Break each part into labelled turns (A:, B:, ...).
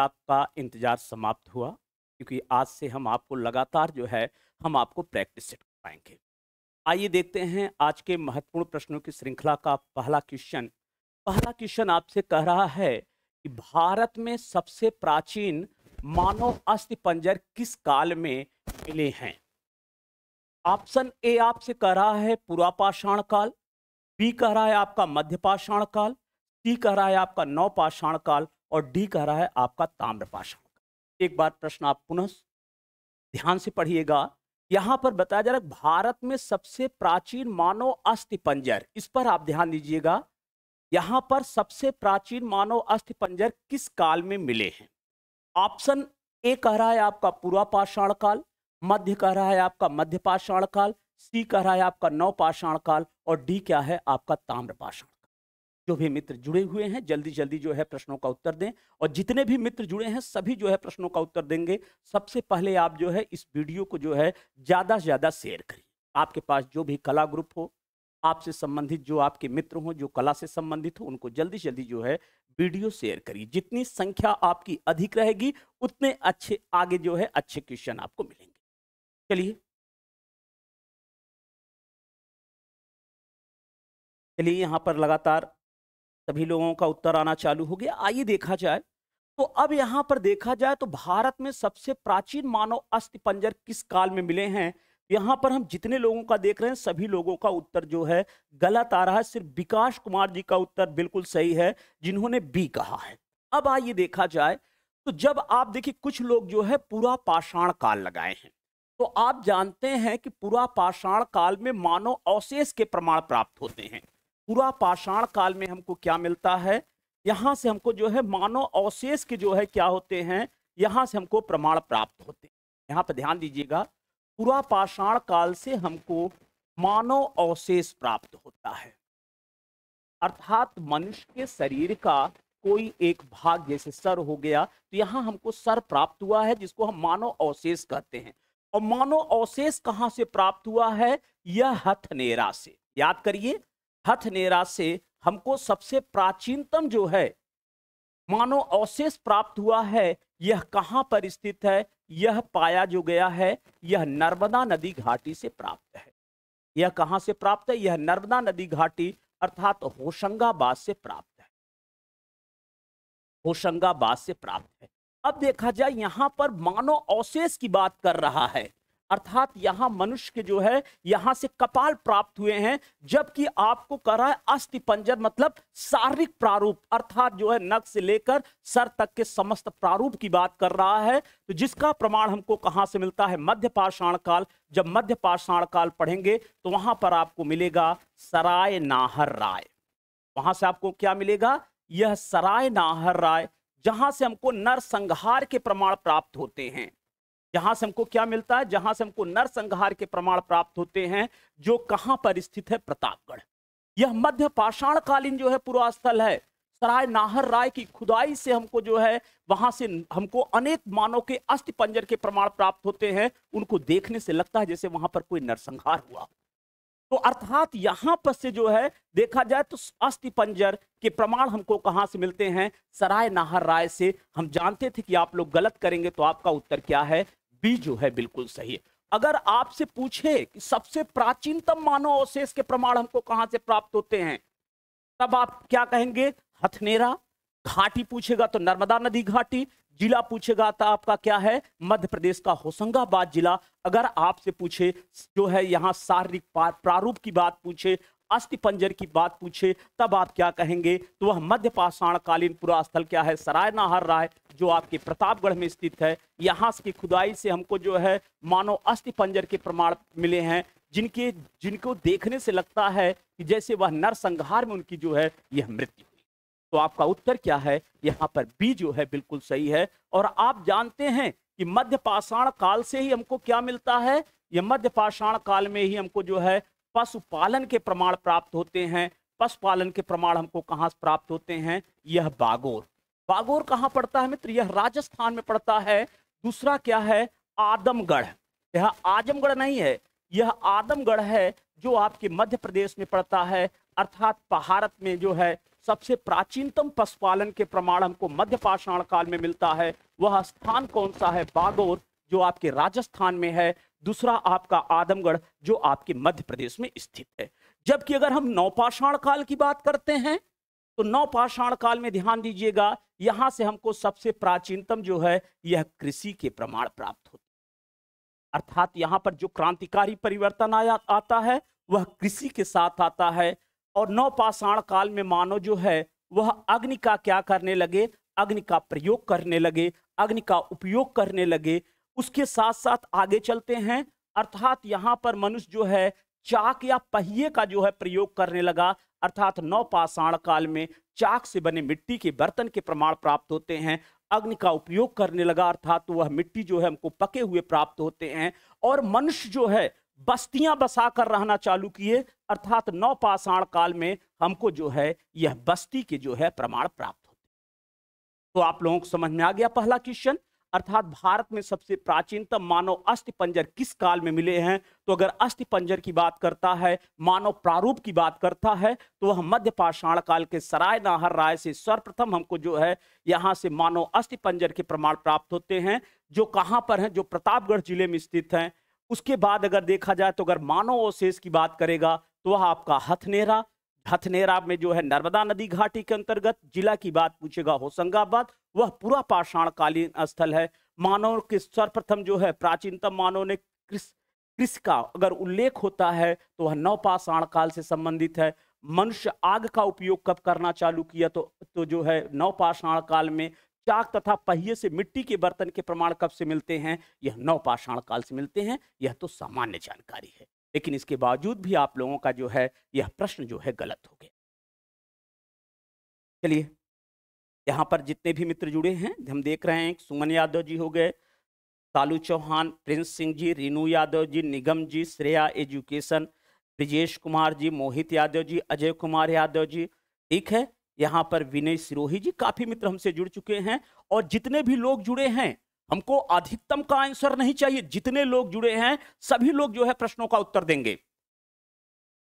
A: आपका इंतज़ार समाप्त हुआ क्योंकि आज से हम आपको लगातार जो है हम आपको प्रैक्टिस सेट पाएंगे आइए देखते हैं आज के महत्वपूर्ण प्रश्नों की श्रृंखला का पहला क्वेश्चन पहला क्वेश्चन आपसे कह रहा है कि भारत में सबसे प्राचीन मानव अस्थि पंजर किस काल में मिले हैं ऑप्शन ए आपसे कह रहा है पुरापाषाण काल बी कह रहा है आपका मध्य पाषाण काल सी कह रहा है आपका पाषाण काल और डी कह रहा है आपका ताम्रपाषाण एक बार प्रश्न आप पुनः ध्यान से पढ़िएगा यहां पर बताया जा रहा है भारत में सबसे प्राचीन मानव अस्थि पंजर इस पर आप ध्यान दीजिएगा यहां पर सबसे प्राचीन मानव अस्थि पंजर किस काल में मिले हैं ऑप्शन ए कह रहा है आपका पूर्वा पाषाण काल मध्य कह रहा है आपका मध्य पाषाण काल सी कह रहा है आपका नव पाषाण काल और डी क्या है आपका ताम्र पाषाण जो भी मित्र जुड़े हुए हैं जल्दी जल्दी जो है प्रश्नों का उत्तर दें और जितने भी मित्र जुड़े हैं सभी जो है प्रश्नों का उत्तर देंगे सबसे पहले आप जो है इस वीडियो को जो है ज़्यादा से ज़्यादा शेयर करिए आपके पास जो भी कला ग्रुप हो आपसे संबंधित जो आपके मित्र हों जो कला से संबंधित हो उनको जल्दी जल्दी जो है वीडियो शेयर करिए जितनी संख्या आपकी
B: अधिक रहेगी उतने अच्छे आगे जो है अच्छे क्वेश्चन आपको मिलेंगे चलिए चलिए यहाँ पर लगातार सभी लोगों का उत्तर आना चालू हो गया आइए देखा जाए तो अब यहाँ
A: पर देखा जाए तो भारत में सबसे प्राचीन मानव अस्थि पंजर किस काल में मिले हैं यहाँ पर हम जितने लोगों का देख रहे हैं सभी लोगों का उत्तर जो है गलत आ रहा है सिर्फ विकास कुमार जी का उत्तर बिल्कुल सही है जिन्होंने बी कहा है अब आइए देखा जाए तो जब आप देखिए कुछ लोग जो है पूरा पाषाण काल लगाए हैं तो आप जानते हैं कि पूरा पाषाण काल में मानव अवशेष के प्रमाण प्राप्त होते हैं पूरा पाषाण काल में हमको क्या मिलता है यहाँ से हमको जो है मानव अवशेष के जो है क्या होते हैं यहाँ से हमको प्रमाण प्राप्त होते हैं यहाँ पर ध्यान दीजिएगा पूरा पाषाण काल से हमको मानव अवशेष प्राप्त होता है अर्थात मनुष्य के शरीर का कोई एक भाग जैसे सर हो गया तो यहाँ हमको सर प्राप्त हुआ है जिसको हम मानव अवशेष कहते हैं और मानव अवशेष कहाँ से प्राप्त हुआ है यह हथनेरा से याद करिए हथनेरा से हमको सबसे प्राचीनतम जो है मानव अवशेष प्राप्त हुआ है यह कहाँ पर स्थित है यह पाया जो गया है यह नर्मदा नदी घाटी से प्राप्त है यह कहाँ से प्राप्त है यह नर्मदा नदी घाटी अर्थात होशंगाबाद से प्राप्त है होशंगाबाद से प्राप्त है अब देखा जाए यहाँ पर मानव अवशेष की बात कर रहा है अर्थात यहां मनुष्य के जो है यहां से कपाल प्राप्त हुए हैं जबकि आपको कर रहा है अस्थि पंजर मतलब शारीरिक प्रारूप अर्थात जो है नख से लेकर सर तक के समस्त प्रारूप की बात कर रहा है तो जिसका प्रमाण हमको कहां से मिलता है मध्य पाषाण काल जब मध्य पाषाण काल पढ़ेंगे तो वहां पर आपको मिलेगा सराय नाहर राय वहां से आपको क्या मिलेगा यह सराय नाहर राय जहां से हमको नरसंहार के प्रमाण प्राप्त होते हैं जहां से हमको क्या मिलता है जहां से हमको नरसंहार के प्रमाण प्राप्त होते हैं जो कहां पर स्थित है प्रतापगढ़ यह मध्य पाषाण कालीन जो है पुरास्थल है सराय नाहर राय की खुदाई से हमको जो है वहां से हमको अनेक मानव के अस्थि पंजर के प्रमाण प्राप्त होते हैं उनको देखने से लगता है जैसे वहां पर कोई नरसंहार हुआ तो अर्थात यहाँ पर से जो है देखा जाए तो अस्थि पंजर के प्रमाण हमको कहाँ से मिलते हैं सराय नाहर राय से हम जानते थे कि आप लोग गलत करेंगे तो आपका उत्तर क्या है बी जो है बिल्कुल सही है अगर आपसे पूछे कि सबसे प्राचीनतम मानव अवशेष के प्रमाण हमको कहां से प्राप्त होते हैं तब आप क्या कहेंगे हथनेरा घाटी पूछेगा तो नर्मदा नदी घाटी जिला पूछेगा तो आपका क्या है मध्य प्रदेश का होशंगाबाद जिला अगर आपसे पूछे जो है यहाँ शारीरिक प्रारूप की बात पूछे अस्थि पंजर की बात पूछे तब आप क्या कहेंगे तो वह मध्य पाषाण कालीन पुरास्थल क्या है सराय नाहर राय जो आपके प्रतापगढ़ में स्थित है यहाँ की खुदाई से हमको जो है मानो अस्थि पंजर के प्रमाण मिले हैं जिनके जिनको देखने से लगता है कि जैसे वह नरसंहार में उनकी जो है यह मृत्यु तो आपका उत्तर क्या है यहाँ पर बी जो है बिल्कुल सही है और आप जानते हैं कि मध्य पाषाण काल से ही हमको क्या मिलता है यह मध्य पाषाण काल में ही हमको जो है पशुपालन के प्रमाण प्राप्त होते हैं पशुपालन के प्रमाण हमको कहाँ से प्राप्त होते हैं यह बागोर बागोर कहाँ पड़ता है मित्र यह राजस्थान में पड़ता है दूसरा क्या है आदमगढ़ यह आजमगढ़ नहीं है यह आदमगढ़ है जो आपके मध्य प्रदेश में पड़ता है अर्थात भारत में जो है सबसे प्राचीनतम पशुपालन के प्रमाण हमको मध्य पाषाण काल में मिलता है वह स्थान कौन सा है बागोर जो आपके राजस्थान में है दूसरा आपका आदमगढ़ जो आपके मध्य प्रदेश में स्थित है जबकि अगर हम नौपाषाण काल की बात करते हैं तो नौपाषाण काल में ध्यान दीजिएगा यहां से हमको सबसे प्राचीनतम जो है यह कृषि के प्रमाण प्राप्त होते अर्थात यहाँ पर जो क्रांतिकारी परिवर्तन आया आता है वह कृषि के साथ आता है और नौपाषाण काल में मानव जो है वह अग्नि का क्या करने लगे अग्नि का प्रयोग करने लगे अग्नि का उपयोग करने लगे उसके साथ साथ आगे चलते हैं अर्थात यहाँ पर मनुष्य जो है चाक या पहिए का जो है प्रयोग करने लगा अर्थात नौपाषाण काल में चाक से बने मिट्टी के बर्तन के प्रमाण प्राप्त होते हैं अग्नि का उपयोग करने लगा अर्थात वह मिट्टी जो है हमको पके हुए प्राप्त होते हैं और मनुष्य जो है बस्तियां बसा कर रहना चालू किए अर्थात नौपाषाण काल में हमको जो है यह बस्ती के जो है प्रमाण प्राप्त होते तो आप लोगों को समझ में आ गया पहला क्वेश्चन अर्थात भारत में सबसे प्राचीनतम मानव अस्थि पंजर किस काल में मिले हैं तो अगर अस्थि पंजर की बात करता है मानव प्रारूप की बात करता है तो वह मध्य पाषाण काल के सराय नाहर राय से सर्वप्रथम हमको जो है यहाँ से मानव अस्थि पंजर के प्रमाण प्राप्त होते हैं जो कहाँ पर हैं जो प्रतापगढ़ जिले में स्थित हैं उसके बाद अगर देखा जाए तो अगर मानव अवशेष की बात करेगा तो वह आपका हथनेरा हथनेरा में जो है नर्मदा नदी घाटी के अंतर्गत जिला की बात पूछेगा होशंगाबाद वह पूरा पाषाण कालीन स्थल है मानव के सर्वप्रथम जो है प्राचीनतम मानव ने कृष कृषि का अगर उल्लेख होता है तो वह नवपाषाण काल से संबंधित है मनुष्य आग का उपयोग कब करना चालू किया तो तो जो है नवपाषाण काल में चाक तथा पहिए से मिट्टी के बर्तन के प्रमाण कब से मिलते हैं यह नवपाषाण काल से मिलते हैं यह तो सामान्य जानकारी है लेकिन इसके बावजूद भी आप लोगों का जो है यह प्रश्न जो है गलत हो गया चलिए यहाँ पर जितने भी मित्र जुड़े हैं हम देख रहे हैं सुमन यादव जी हो गए सालू चौहान प्रिंस सिंह जी रीनू यादव जी निगम जी श्रेया एजुकेशन ब्रिजेश कुमार जी मोहित यादव जी अजय कुमार यादव जी ठीक है यहाँ पर विनय सिरोही जी काफ़ी मित्र हमसे जुड़ चुके हैं और जितने भी लोग जुड़े हैं हमको अधिकतम का आंसर नहीं चाहिए जितने लोग जुड़े हैं सभी लोग जो है प्रश्नों का उत्तर देंगे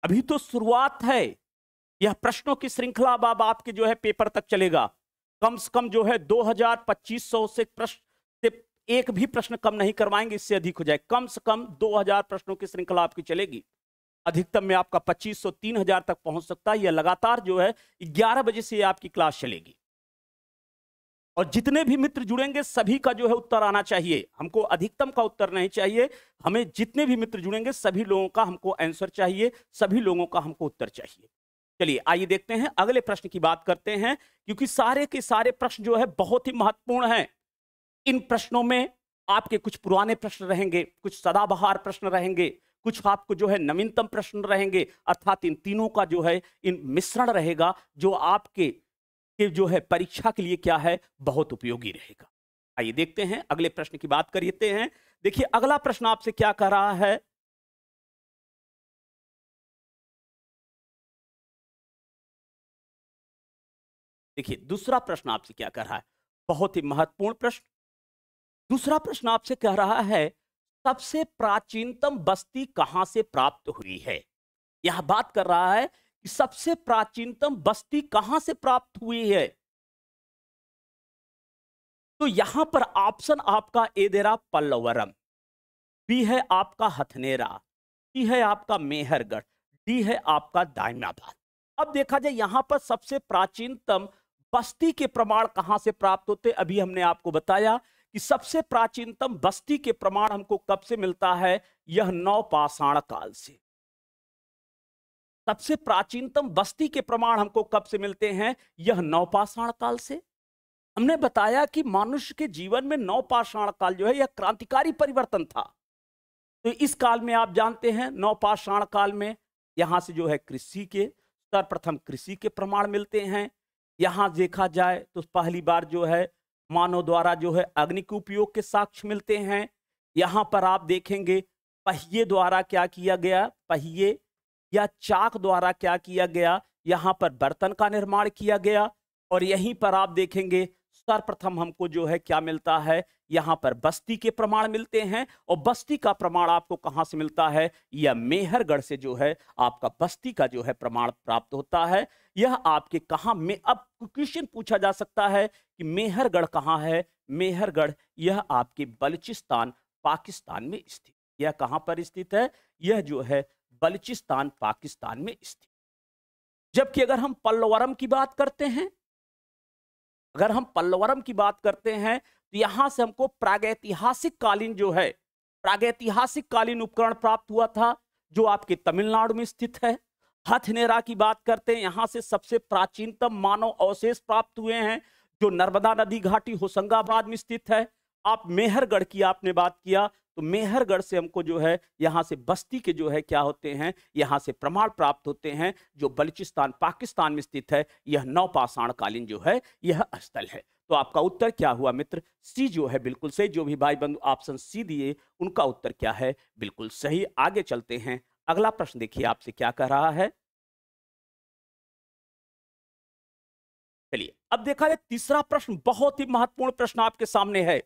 A: अभी तो शुरुआत है यह प्रश्नों की श्रृंखला अब आपके जो है पेपर तक चलेगा कम से कम जो है दो हजार पच्चीस सौ से प्रश्न से एक भी प्रश्न कम नहीं करवाएंगे इससे अधिक हो जाए कम से कम दो हजार प्रश्नों की श्रृंखला आपकी चलेगी अधिकतम में आपका पच्चीस सौ तीन हजार तक पहुंच सकता है यह लगातार जो है ग्यारह बजे से आपकी क्लास चलेगी और जितने भी मित्र जुड़ेंगे सभी का जो है उत्तर आना चाहिए हमको अधिकतम का उत्तर नहीं चाहिए हमें जितने भी मित्र जुड़ेंगे सभी लोगों का हमको आंसर चाहिए सभी लोगों का हमको उत्तर चाहिए चलिए आइए देखते हैं अगले प्रश्न की बात करते हैं क्योंकि सारे के सारे प्रश्न जो है बहुत ही महत्वपूर्ण है इन प्रश्नों में आपके कुछ पुराने प्रश्न रहेंगे कुछ सदाबहार प्रश्न रहेंगे कुछ आपको जो है नवीनतम प्रश्न रहेंगे अर्थात इन तीनों का जो है इन मिश्रण रहेगा जो आपके कि जो है परीक्षा के लिए क्या है बहुत उपयोगी रहेगा
B: आइए देखते हैं अगले प्रश्न की बात करते हैं देखिए अगला प्रश्न आपसे क्या कह रहा है देखिए दूसरा प्रश्न आपसे क्या कह रहा है बहुत ही महत्वपूर्ण प्रश्न
A: दूसरा प्रश्न आपसे कह रहा है सबसे प्राचीनतम बस्ती कहां से प्राप्त हुई है यह बात कर रहा है कि सबसे प्राचीनतम बस्ती कहां से प्राप्त हुई है तो यहां पर ऑप्शन आपका ए दे रहा पल्लवरम बी है आपका हथनेरा सी है आपका मेहरगढ़ डी है आपका दायनाबाद अब देखा जाए यहां पर सबसे प्राचीनतम बस्ती के प्रमाण कहां से प्राप्त होते अभी हमने आपको बताया कि सबसे प्राचीनतम बस्ती के प्रमाण हमको कब से मिलता है यह नौ पाषाण काल से सबसे प्राचीनतम बस्ती के प्रमाण हमको कब से मिलते हैं यह नौपाषाण काल से हमने बताया कि मनुष्य के जीवन में नौपाषाण काल जो है यह क्रांतिकारी परिवर्तन था तो इस काल में आप जानते हैं नौपाषाण काल में यहाँ से जो है कृषि के सर्वप्रथम कृषि के प्रमाण मिलते हैं यहाँ देखा जाए तो पहली बार जो है मानव द्वारा जो है अग्नि के उपयोग के साक्ष्य मिलते हैं यहाँ पर आप देखेंगे पहिए द्वारा क्या किया गया पहिए या चाक द्वारा क्या किया गया यहाँ पर बर्तन का निर्माण किया गया और यहीं पर आप देखेंगे सर्वप्रथम हमको जो है क्या मिलता है यहाँ पर बस्ती के प्रमाण मिलते हैं और बस्ती का प्रमाण आपको कहाँ से मिलता है यह मेहरगढ़ से जो है आपका बस्ती का जो है प्रमाण प्राप्त होता है यह आपके कहाँ में अब क्वेश्चन पूछा जा सकता है कि मेहरगढ़ कहाँ है मेहरगढ़ यह आपके बलूचिस्तान पाकिस्तान में स्थित यह कहाँ पर स्थित है यह जो है बलूचिस्तान पाकिस्तान में स्थित जबकि अगर हम पल्लवरम की बात करते हैं अगर हम पल्लवरम की बात करते हैं तो यहां से हमको प्रागैतिहासिक कालीन जो है प्रागैतिहासिक कालीन उपकरण प्राप्त हुआ था जो आपके तमिलनाडु में स्थित है हथनेरा की बात करते हैं यहाँ से सबसे प्राचीनतम मानव अवशेष प्राप्त हुए हैं जो नर्मदा नदी घाटी होशंगाबाद में स्थित है आप मेहरगढ़ की आपने बात किया तो मेहरगढ़ से हमको जो है यहाँ से बस्ती के जो है क्या होते हैं यहाँ से प्रमाण प्राप्त होते हैं जो बलूचिस्तान पाकिस्तान में स्थित है यह नवपाषाणकालीन जो है यह स्थल है तो आपका उत्तर क्या हुआ मित्र सी जो है बिल्कुल सही जो भी भाई बंधु ऑप्शन सी दिए उनका उत्तर क्या है बिल्कुल सही आगे
B: चलते हैं अगला प्रश्न देखिए आपसे क्या कह रहा है चलिए अब देखा जाए तीसरा प्रश्न बहुत ही महत्वपूर्ण प्रश्न आपके सामने
A: है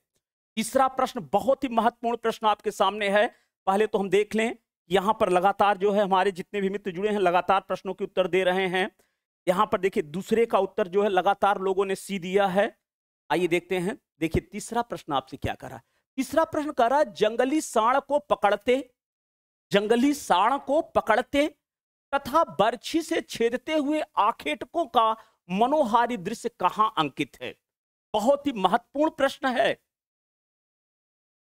A: तीसरा प्रश्न बहुत ही महत्वपूर्ण प्रश्न आपके सामने है पहले तो हम देख लें यहाँ पर लगातार जो है हमारे जितने भी मित्र जुड़े हैं लगातार प्रश्नों के उत्तर दे रहे हैं यहाँ पर देखिए दूसरे का उत्तर जो है लगातार लोगों ने सी दिया है आइए देखते हैं देखिए तीसरा प्रश्न आपसे क्या करा तीसरा प्रश्न करा जंगली साण को पकड़ते जंगली साण को पकड़ते तथा बर्छी से छेदते हुए आखेटकों का मनोहारी दृश्य कहाँ अंकित है बहुत ही महत्वपूर्ण प्रश्न है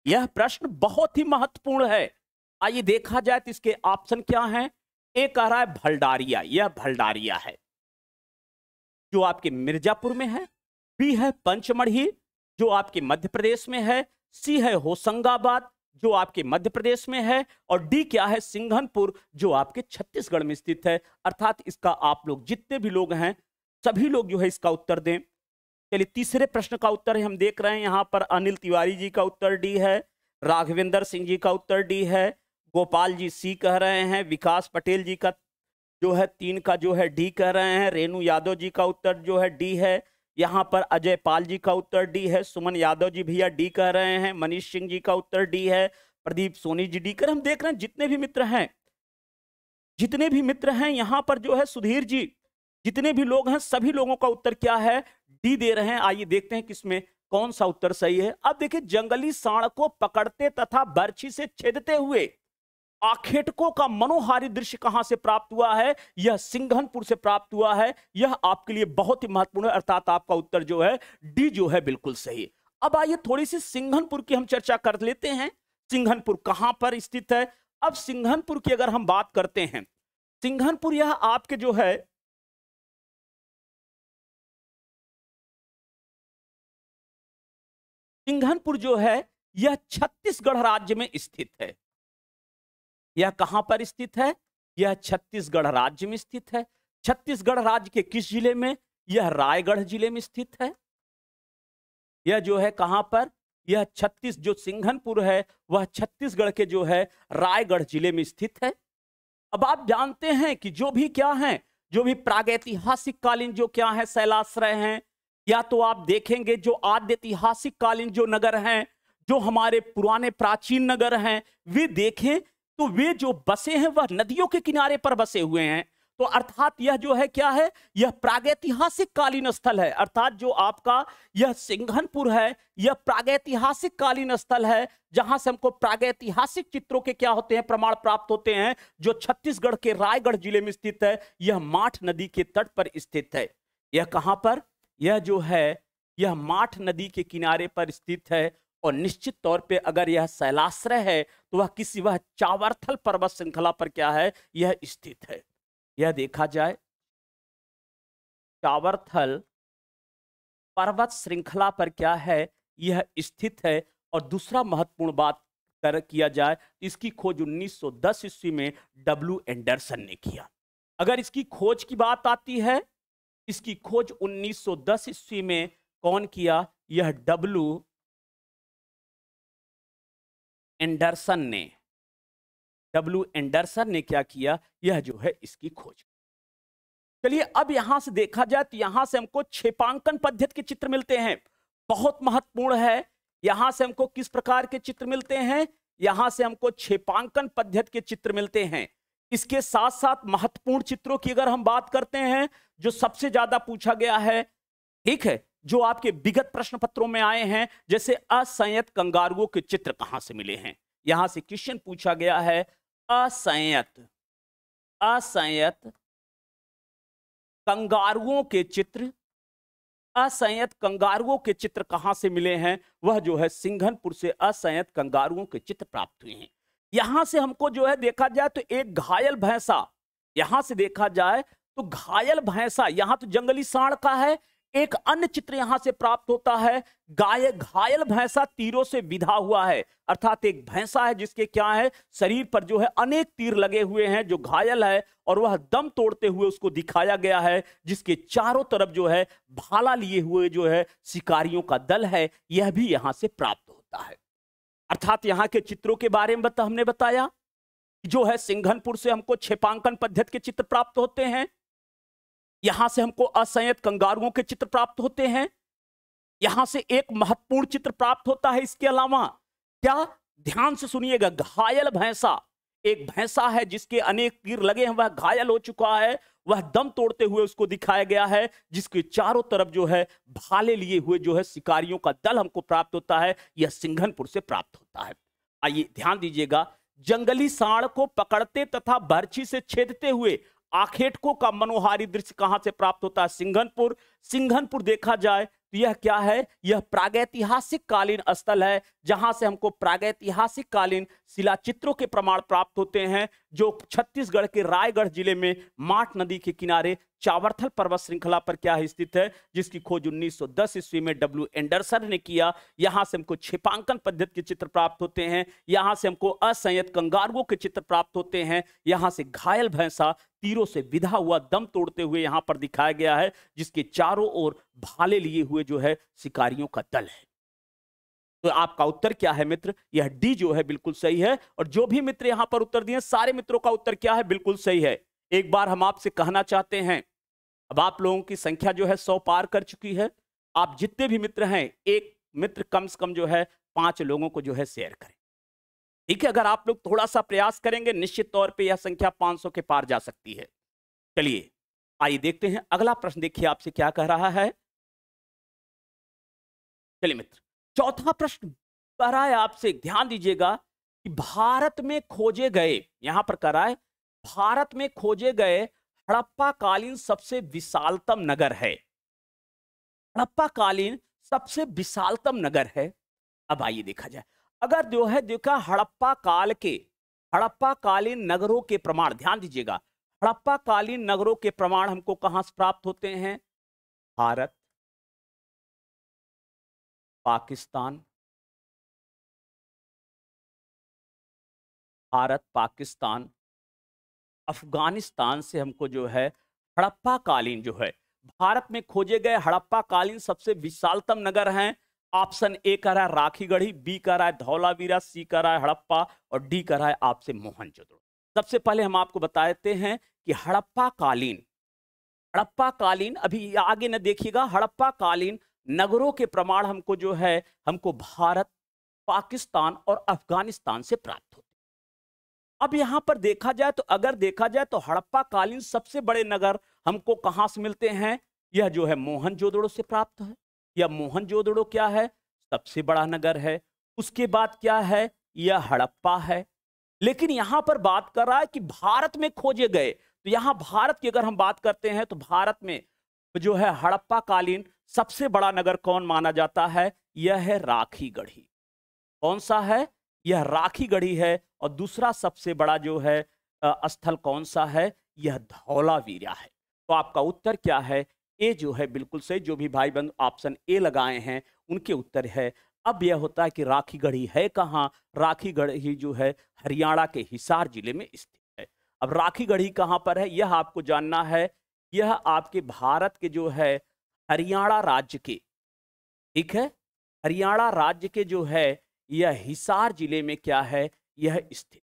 A: यह प्रश्न बहुत ही महत्वपूर्ण है आइए देखा जाए तो इसके ऑप्शन क्या हैं एक कह रहा है भल्डारिया यह भल्डारिया है जो आपके मिर्जापुर में है बी है पंचमढ़ी जो आपके मध्य प्रदेश में है सी है होशंगाबाद जो आपके मध्य प्रदेश में है और डी क्या है सिंघनपुर जो आपके छत्तीसगढ़ में स्थित है अर्थात इसका आप लोग जितने भी लोग हैं सभी लोग जो है इसका उत्तर दें चलिए तीसरे प्रश्न का उत्तर हम देख रहे हैं यहाँ पर अनिल तिवारी जी का उत्तर डी है राघवेंद्र सिंह जी का उत्तर डी है गोपाल जी सी कह रहे हैं विकास पटेल जी का जो है तीन का जो है डी कह रहे हैं रेणु यादव जी का उत्तर जो है डी है यहाँ पर अजय पाल जी का उत्तर डी है सुमन यादव जी भैया डी कह रहे हैं मनीष सिंह जी का उत्तर डी है प्रदीप सोनी जी डी कर हम देख रहे हैं जितने भी मित्र हैं जितने भी मित्र हैं यहाँ पर जो है सुधीर जी जितने भी लोग हैं सभी लोगों का उत्तर क्या है डी दे रहे हैं आइए देखते हैं किसमें कौन सा उत्तर सही है अब देखिए जंगली साण को पकड़ते तथा बर्छी से छेदते हुए आखेटकों का मनोहारी दृश्य कहां से प्राप्त हुआ है यह सिंघनपुर से प्राप्त हुआ है यह आपके लिए बहुत ही महत्वपूर्ण है अर्थात आपका उत्तर जो है डी जो है बिल्कुल सही अब आइए थोड़ी सी सिंघनपुर की हम चर्चा कर लेते हैं सिंघनपुर कहां पर स्थित है अब
B: सिंघनपुर की अगर हम बात करते हैं सिंघनपुर यह आपके जो है सिंघनपुर जो है यह छत्तीसगढ़ राज्य में स्थित है
A: यह कहां पर स्थित है यह छत्तीसगढ़ राज्य में स्थित है छत्तीसगढ़ राज्य के किस जिले में यह रायगढ़ जिले में स्थित है यह जो है कहां पर यह छत्तीस जो सिंघनपुर है वह छत्तीसगढ़ के जो है रायगढ़ जिले में स्थित है अब आप जानते हैं कि जो भी क्या है जो भी प्रागैतिहासिक कालीन जो क्या है शैलाश्रय हैं या तो आप देखेंगे जो आद्य ऐतिहासिक कालीन जो नगर हैं जो हमारे पुराने प्राचीन नगर हैं वे देखें तो वे जो बसे हैं वह नदियों के किनारे पर बसे हुए हैं तो अर्थात यह जो है क्या है यह प्रागैतिहासिक कालीन स्थल है अर्थात जो आपका यह सिंघनपुर है यह प्रागैतिहासिक कालीन स्थल है जहां से हमको प्रागैतिहासिक चित्रों के क्या होते हैं प्रमाण प्राप्त होते हैं जो छत्तीसगढ़ के रायगढ़ जिले में स्थित है यह माठ नदी के तट पर स्थित है यह कहां पर यह जो है यह माठ नदी के किनारे पर स्थित है और निश्चित तौर पे अगर यह शैलाश्रय है तो वह किसी वह चावरथल पर्वत श्रृंखला पर क्या है यह स्थित है यह देखा जाए चावरथल पर्वत श्रृंखला पर क्या है यह स्थित है और दूसरा महत्वपूर्ण बात कर किया जाए इसकी खोज 1910 ईस्वी में डब्ल्यू एंडरसन ने किया अगर इसकी खोज की बात आती है
B: इसकी खोज 1910 ईस्वी में कौन किया यह डब्लू एंडरसन ने डब्लू एंडरसन ने क्या किया यह जो है इसकी खोज चलिए अब यहां से
A: देखा जाए तो यहां से हमको छेपांकन पद्धति के चित्र मिलते हैं बहुत महत्वपूर्ण है यहां से हमको किस प्रकार के चित्र मिलते हैं यहां से हमको छेपांकन पद्धति के चित्र मिलते हैं इसके साथ साथ महत्वपूर्ण चित्रों की अगर हम बात करते हैं जो सबसे ज्यादा पूछा गया है ठीक है जो आपके विगत प्रश्न पत्रों में आए हैं जैसे असंयत कंगारुओं के चित्र कहां से मिले हैं यहां से क्वेश्चन पूछा गया है असंयत असंयत कंगारुओं के चित्र असंयत कंगारुओं के चित्र कहाँ से मिले हैं वह जो है सिंघनपुर से असंयत कंगारुओं के चित्र प्राप्त हुए हैं यहां से हमको जो है देखा जाए तो एक घायल भैंसा यहां से देखा जाए तो घायल भैंसा यहां तो जंगली सांड का है एक अन्य चित्र यहां से प्राप्त होता है गाय घायल भैंसा तीरों से विधा हुआ है अर्थात एक भैंसा है जिसके क्या है शरीर पर जो है अनेक तीर लगे हुए हैं जो घायल है और वह दम तोड़ते हुए उसको दिखाया गया है जिसके चारों तरफ जो है भाला लिए हुए जो है शिकारियों का दल है यह भी यहां से प्राप्त होता है अर्थात यहाँ के चित्रों के बारे में हमने बताया जो है सिंघनपुर से हमको छेपांकन पद्धत के चित्र प्राप्त होते हैं यहां से हमको असंयत कंगारुओं के चित्र प्राप्त होते हैं यहां से एक महत्वपूर्ण चित्र प्राप्त होता है इसके अलावा क्या ध्यान से सुनिएगा घायल भैंसा एक भैंसा है जिसके अनेक तीर लगे हैं वह घायल हो चुका है वह दम तोड़ते हुए उसको दिखाया गया है जिसके चारों तरफ जो है भाले लिए हुए जो है शिकारियों का दल हमको प्राप्त होता है यह सिंघनपुर से प्राप्त होता है आइए ध्यान दीजिएगा जंगली सांड को पकड़ते तथा बर्छी से छेदते हुए आखेटको का मनोहारी दृश्य कहाँ से प्राप्त होता है सिंघनपुर सिंघनपुर देखा जाए तो यह क्या है यह प्रागैतिहासिक कालीन स्थल है जहां से हमको प्रागैतिहासिक कालीन शिलाचित्रों के प्रमाण प्राप्त होते हैं जो छत्तीसगढ़ के रायगढ़ जिले में माठ नदी के किनारे चावरथल पर्वत श्रृंखला पर क्या है स्थित है जिसकी खोज 1910 ईस्वी में डब्ल्यू एंडरसन ने किया यहां से हमको छिपांकन पद्धति के चित्र प्राप्त होते हैं यहां से हमको असंयत कंगारुओ के चित्र प्राप्त होते हैं यहां से घायल भैंसा तीरों से विधा हुआ दम तोड़ते हुए यहां पर दिखाया गया है जिसके चारों ओर भाले लिए हुए जो है शिकारियों का दल है तो आपका उत्तर क्या है मित्र यह डी जो है बिल्कुल सही है और जो भी मित्र यहां पर उत्तर दिए सारे मित्रों का उत्तर क्या है बिल्कुल सही है एक बार हम आपसे कहना चाहते हैं अब आप लोगों की संख्या जो है सौ पार कर चुकी है आप जितने भी मित्र हैं एक मित्र कम से कम जो है पांच लोगों को जो है शेयर करें ठीक है अगर आप लोग थोड़ा सा प्रयास करेंगे निश्चित तौर पे यह संख्या 500 के पार जा सकती है चलिए आइए देखते हैं अगला प्रश्न देखिए आपसे क्या कह रहा है चलिए मित्र चौथा प्रश्न कराए आपसे ध्यान दीजिएगा कि भारत में खोजे गए यहां पर कराए भारत में खोजे गए हड़प्पा कालीन सबसे विशालतम नगर है हड़प्पा कालीन सबसे विशालतम नगर है अब आइए देखा जाए अगर जो है देखा हड़प्पा काल के हड़प्पा कालीन नगरों के प्रमाण ध्यान दीजिएगा हड़प्पा कालीन नगरों के प्रमाण हमको कहां से प्राप्त होते
B: हैं भारत पाकिस्तान भारत पाकिस्तान अफगानिस्तान से हमको जो है हड़प्पा कालीन जो है
A: भारत में खोजे गए हड़प्पा कालीन सबसे विशालतम नगर हैं ऑप्शन ए कर रहा है राखीगढ़ी बी कर रहा है धौलावीरा सी कर रहा है हड़प्पा और डी कर रहा है आपसे मोहनजोदड़ो सबसे पहले हम आपको बताते हैं कि हड़प्पा कालीन हड़प्पा कालीन अभी आगे न देखिएगा हड़प्पा कालीन नगरों के प्रमाण हमको जो है हमको भारत पाकिस्तान और अफगानिस्तान से प्राप्त होते अब यहाँ पर देखा जाए तो अगर देखा जाए तो हड़प्पा कालीन सबसे बड़े नगर हमको कहां से मिलते हैं यह जो है मोहन जोदड़ो से प्राप्त है यह मोहन क्या है सबसे बड़ा नगर है उसके बाद क्या है यह हड़प्पा है लेकिन यहां पर बात कर रहा है कि भारत में खोजे गए तो यहाँ भारत की अगर हम बात करते हैं तो भारत में जो है हड़प्पा कालीन सबसे बड़ा नगर कौन माना जाता है यह है राखी गढ़ी कौन सा है यह राखी गढ़ी है और दूसरा सबसे बड़ा जो है स्थल कौन सा है यह धौलावीरा है तो आपका उत्तर क्या है ए जो है बिल्कुल से जो भी भाई बंधु ऑप्शन ए लगाए हैं उनके उत्तर है अब यह होता है कि राखी गढ़ी है कहाँ राखी गढ़ी जो है हरियाणा के हिसार जिले में स्थित है अब राखी गढ़ी कहाँ पर है यह आपको जानना है यह आपके भारत के जो है हरियाणा राज्य के ठीक है हरियाणा राज्य के जो है यह हिसार जिले में क्या है यह स्थित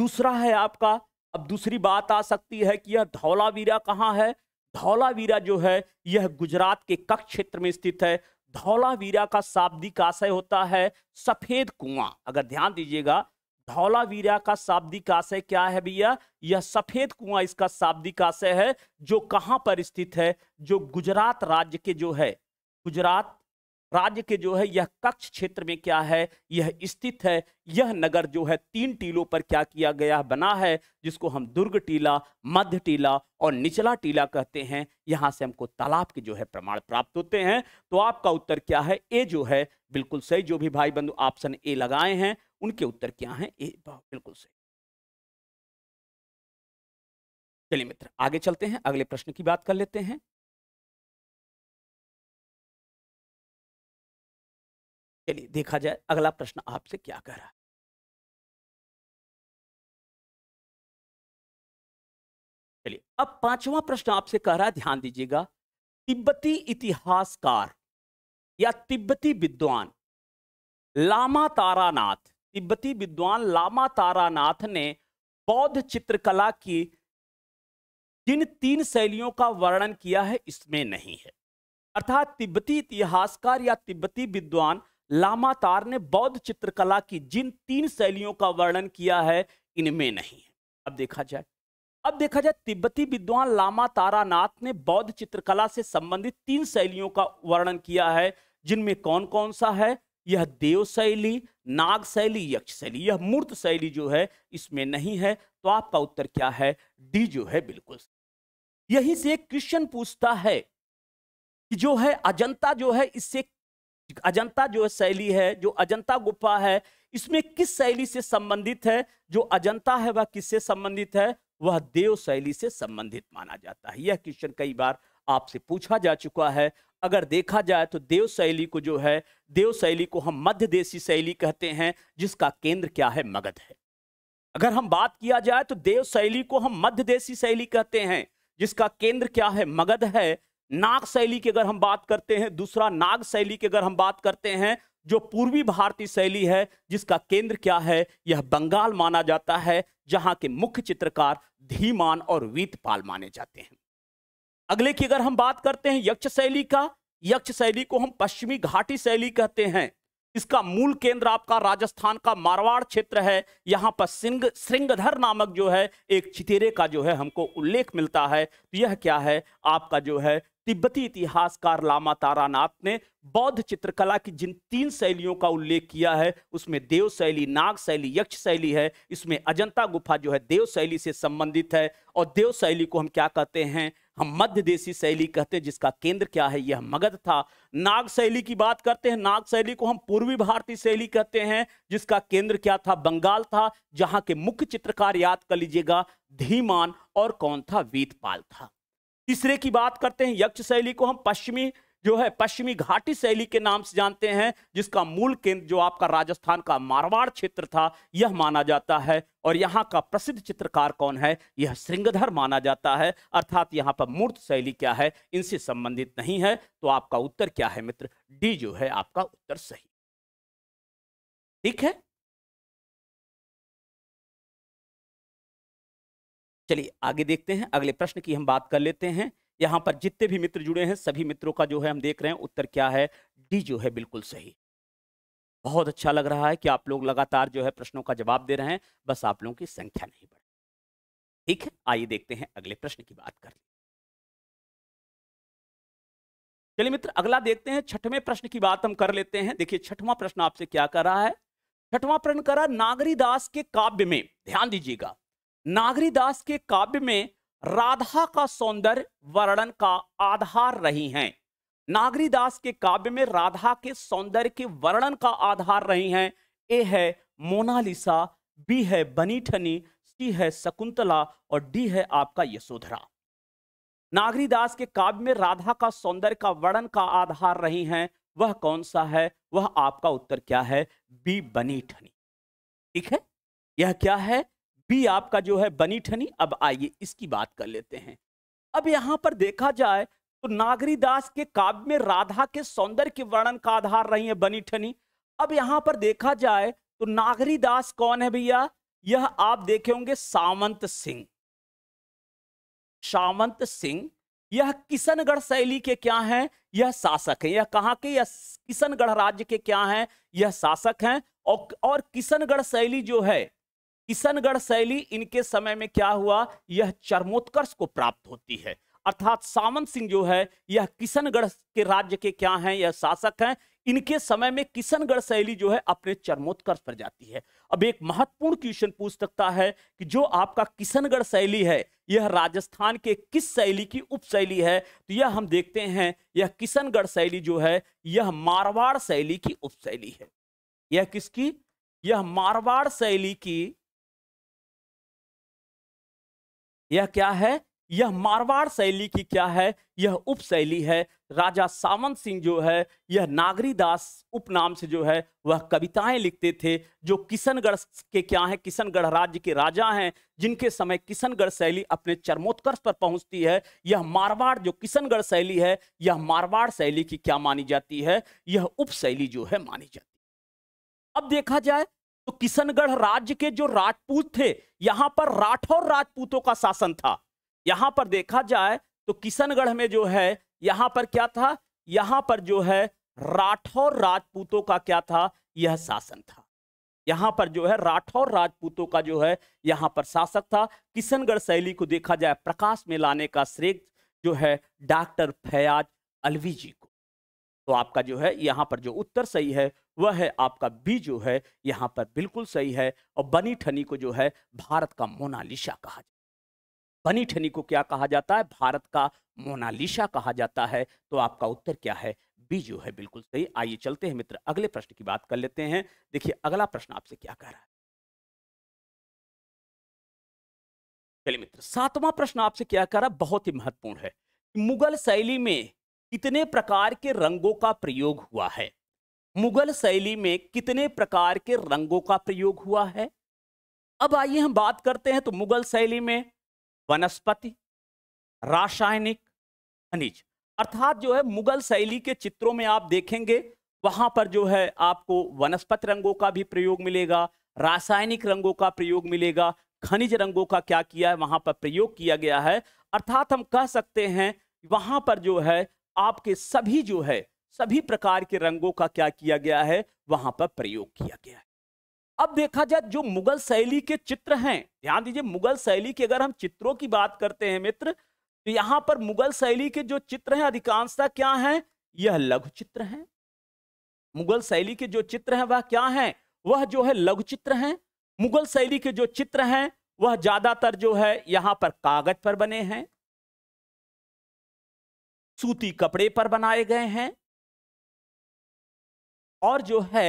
A: दूसरा है आपका अब दूसरी बात आ सकती है कि यह धौलावीरा कहाँ है धौलावीरा जो है यह गुजरात के कक्ष क्षेत्र में स्थित है धौलावीरा का शाब्दिक आशय होता है सफेद कुआं अगर ध्यान दीजिएगा वीरा का शाब्दिक आशय क्या है भैया यह सफेद कुआं इसका शाब्दिक आशय है जो कहां पर स्थित है जो गुजरात राज्य के जो है गुजरात राज्य के जो है यह कक्ष क्षेत्र में क्या है यह स्थित है यह नगर जो है तीन टीलों पर क्या किया गया बना है जिसको हम दुर्ग टीला मध्य टीला और निचला टीला कहते हैं यहाँ से हमको तालाब के जो है प्रमाण प्राप्त होते हैं तो आपका उत्तर क्या है ए जो है बिल्कुल सही जो भी भाई बंधु ऑप्शन ए लगाए हैं उनके उत्तर क्या हैं ए बिल्कुल सही
B: चलिए मित्र आगे चलते हैं अगले प्रश्न की बात कर लेते हैं चलिए देखा जाए अगला प्रश्न आपसे क्या कह रहा है चलिए अब पांचवा प्रश्न आपसे कह रहा है ध्यान दीजिएगा तिब्बती इतिहासकार या तिब्बती विद्वान
A: लामा तारानाथ तिब्बती विद्वान लामा तारानाथ ने बौद्ध चित्रकला की जिन तीन शैलियों का वर्णन किया है इसमें नहीं है अर्थात तिब्बती इतिहासकार या तिब्बती विद्वान लामा तार ने बौद्ध चित्रकला की जिन तीन शैलियों का वर्णन किया है इनमें नहीं है अब देखा जाए अब देखा जाए तिब्बती विद्वान लामा तारानाथ ने बौद्ध चित्रकला से संबंधित तीन शैलियों का वर्णन किया है जिनमें कौन कौन सा है यह देव शैली नाग शैली यक्ष शैली यह मूर्त शैली जो है इसमें नहीं है तो आपका उत्तर क्या है डी जो है बिल्कुल यहीं से एक क्वेश्चन पूछता है कि जो है अजंता जो है इससे अजंता जो है शैली है जो अजंता गुफा है इसमें किस शैली से संबंधित है जो अजंता है वह किससे संबंधित है वह देव शैली से संबंधित माना जाता है यह क्वेश्चन कई बार आपसे पूछा जा चुका है अगर देखा जाए तो देव शैली को जो है देव शैली को हम मध्य देशी शैली कहते हैं जिसका केंद्र क्या है मगध है अगर हम बात किया जाए तो देव शैली को हम मध्य देशी शैली कहते हैं जिसका केंद्र क्या है मगध है नाग शैली की अगर हम बात करते हैं दूसरा नाग शैली की अगर हम बात करते हैं जो पूर्वी भारतीय शैली है जिसका केंद्र क्या है यह बंगाल माना जाता है जहां के मुख्य चित्रकार धीमान और वीतपाल माने जाते हैं अगले की अगर हम बात करते हैं यक्ष शैली का यक्ष शैली को हम पश्चिमी घाटी शैली कहते हैं इसका मूल केंद्र आपका राजस्थान का मारवाड़ क्षेत्र है यहाँ पर सिंह श्रृंगधर नामक जो है एक चितेरे का जो है हमको उल्लेख मिलता है तो यह क्या है आपका जो है तिब्बती इतिहासकार लामा तारानाथ ने बौद्ध चित्रकला की जिन तीन शैलियों का उल्लेख किया है उसमें देव शैली नाग शैली यक्ष शैली है इसमें अजंता गुफा जो है देव शैली से संबंधित है और देव शैली को हम क्या कहते हैं हम मध्य देशी शैली कहते हैं जिसका केंद्र क्या है यह मगध था नाग शैली की बात करते हैं नाग शैली को हम पूर्वी भारतीय शैली कहते हैं जिसका केंद्र क्या था बंगाल था जहां के मुख्य चित्रकार याद कर लीजिएगा धीमान और कौन था वीतपाल था तीसरे की बात करते हैं यक्ष शैली को हम पश्चिमी जो है पश्चिमी घाटी शैली के नाम से जानते हैं जिसका मूल केंद्र जो आपका राजस्थान का मारवाड़ क्षेत्र था यह माना जाता है और यहाँ का प्रसिद्ध चित्रकार कौन है यह श्रृंगधर माना जाता है अर्थात यहाँ पर मूर्त शैली क्या है
B: इनसे संबंधित नहीं है तो आपका उत्तर क्या है मित्र डी जो है आपका उत्तर सही ठीक है चलिए आगे देखते हैं अगले प्रश्न की हम बात कर लेते हैं यहाँ पर जितने
A: भी मित्र जुड़े हैं सभी मित्रों का जो है हम देख रहे हैं उत्तर क्या है डी जो है बिल्कुल सही बहुत अच्छा लग रहा है कि आप लोग लगातार जो है प्रश्नों का जवाब दे रहे हैं बस आप लोगों की संख्या नहीं बढ़
B: ठीक है आइए देखते हैं अगले प्रश्न की बात कर चलिए मित्र अगला देखते हैं छठवें प्रश्न की बात हम कर लेते हैं देखिए छठवां
A: प्रश्न आपसे क्या कर रहा है छठवां प्रश्न कर रहा नागरी दास के काव्य में ध्यान दीजिएगा नागरी दास के काव्य में राधा का सौंदर्य वर्णन का आधार रही हैं नागरीदास के काव्य में राधा के सौंदर्य के वर्णन का आधार रही हैं ए है मोनालिसा बी है बनीठनी सी है शकुंतला और डी है आपका यशोधरा नागरीदास के काव्य में राधा का सौंदर्य का वर्णन का आधार रही हैं वह कौन सा है वह आपका उत्तर क्या है बी बनीठनी ठीक है यह क्या है बी आपका जो है बनी ठनी अब आइए इसकी बात कर लेते हैं अब यहां पर देखा जाए तो नागरी दास के काव्य में राधा के सौंदर्य के वर्णन का आधार रही है बनी ठनी अब यहां पर देखा जाए तो नागरी दास कौन है भैया यह आप देखे होंगे सावंत सिंह सावंत सिंह यह किशनगढ़ शैली के क्या हैं यह शासक है यह कहा के यह किशनगढ़ राज्य के क्या हैं यह शासक हैं और और किशनगढ़ शैली जो है किशनगढ़ शैली इनके समय में क्या हुआ यह चरमोत्कर्ष को प्राप्त होती है अर्थात सावंत सिंह जो है यह किशनगढ़ के राज्य के क्या हैं यह शासक हैं इनके समय में किशनगढ़ शैली जो है अपने चरमोत्कर्ष पर जाती है अब एक महत्वपूर्ण क्वेश्चन पूछ सकता है कि जो आपका किशनगढ़ शैली है यह राजस्थान के किस शैली की उपशैली है तो यह हम देखते हैं यह किशनगढ़ शैली जो है यह मारवाड़ शैली की उपशैली है
B: यह किसकी यह मारवाड़ शैली की यह क्या है यह मारवाड़ शैली की क्या है यह
A: उप शैली है राजा सावंत सिंह जो है यह नागरी दास उपनाम से जो है वह कविताएं लिखते थे जो किशनगढ़ के क्या है किशनगढ़ राज्य के राजा हैं जिनके समय किशनगढ़ शैली अपने चरमोत्कर्ष पर पहुंचती है यह मारवाड़ जो किशनगढ़ शैली है यह मारवाड़ शैली की क्या मानी जाती है यह उप शैली जो है मानी जाती है अब देखा जाए तो किशनगढ़ राज्य के जो राजपूत थे यहां पर राठौर राजपूतों का शासन था यहां पर देखा जाए तो किशनगढ़ में जो है यहां पर क्या था यहां पर जो है राठौर राजपूतों का क्या था यह शासन था यहां पर जो है राठौर राजपूतों का जो है यहां पर शासक था किशनगढ़ शैली को देखा जाए प्रकाश में लाने का श्रेय जो है डॉक्टर फयाज अलवी जी को तो आपका जो है यहाँ पर जो उत्तर सही है वह है आपका बी जो है यहाँ पर बिल्कुल सही है और बनी ठनी को जो है भारत का मोनालिशा कहा जाता है बनी ठनी को क्या कहा जाता है भारत का मोनालिशा कहा जाता है तो आपका उत्तर क्या है बी जो है बिल्कुल सही आइए चलते हैं मित्र अगले प्रश्न की बात कर
B: लेते हैं देखिए अगला प्रश्न आपसे क्या कह रहा है चलिए मित्र सातवां प्रश्न आपसे क्या कह रहा बहुत ही महत्वपूर्ण है मुगल शैली
A: में कितने प्रकार के रंगों का प्रयोग हुआ है मुगल शैली में कितने प्रकार के रंगों का प्रयोग हुआ है अब आइए हम बात करते हैं तो मुगल शैली में वनस्पति रासायनिक खनिज अर्थात जो है मुगल शैली के चित्रों में आप देखेंगे वहां पर जो है आपको वनस्पति रंगों का भी प्रयोग मिलेगा रासायनिक रंगों का प्रयोग मिलेगा खनिज रंगों का क्या किया है वहां पर प्रयोग किया गया है अर्थात हम कह सकते हैं वहां पर जो है आपके सभी जो है सभी प्रकार के रंगों का क्या किया गया है वहां पर प्रयोग किया गया है अब देखा जाए जो मुगल शैली के चित्र हैं ध्यान दीजिए मुगल शैली के अगर हम चित्रों की बात करते हैं मित्र तो यहां पर मुगल शैली के जो चित्र हैं अधिकांशता क्या हैं यह लघु चित्र हैं मुगल शैली के जो चित्र हैं वह क्या हैं वह जो है लघु चित्र हैं मुगल शैली के जो चित्र हैं वह
B: ज्यादातर जो है यहां पर कागज पर बने हैं सूती कपड़े पर बनाए गए हैं और जो है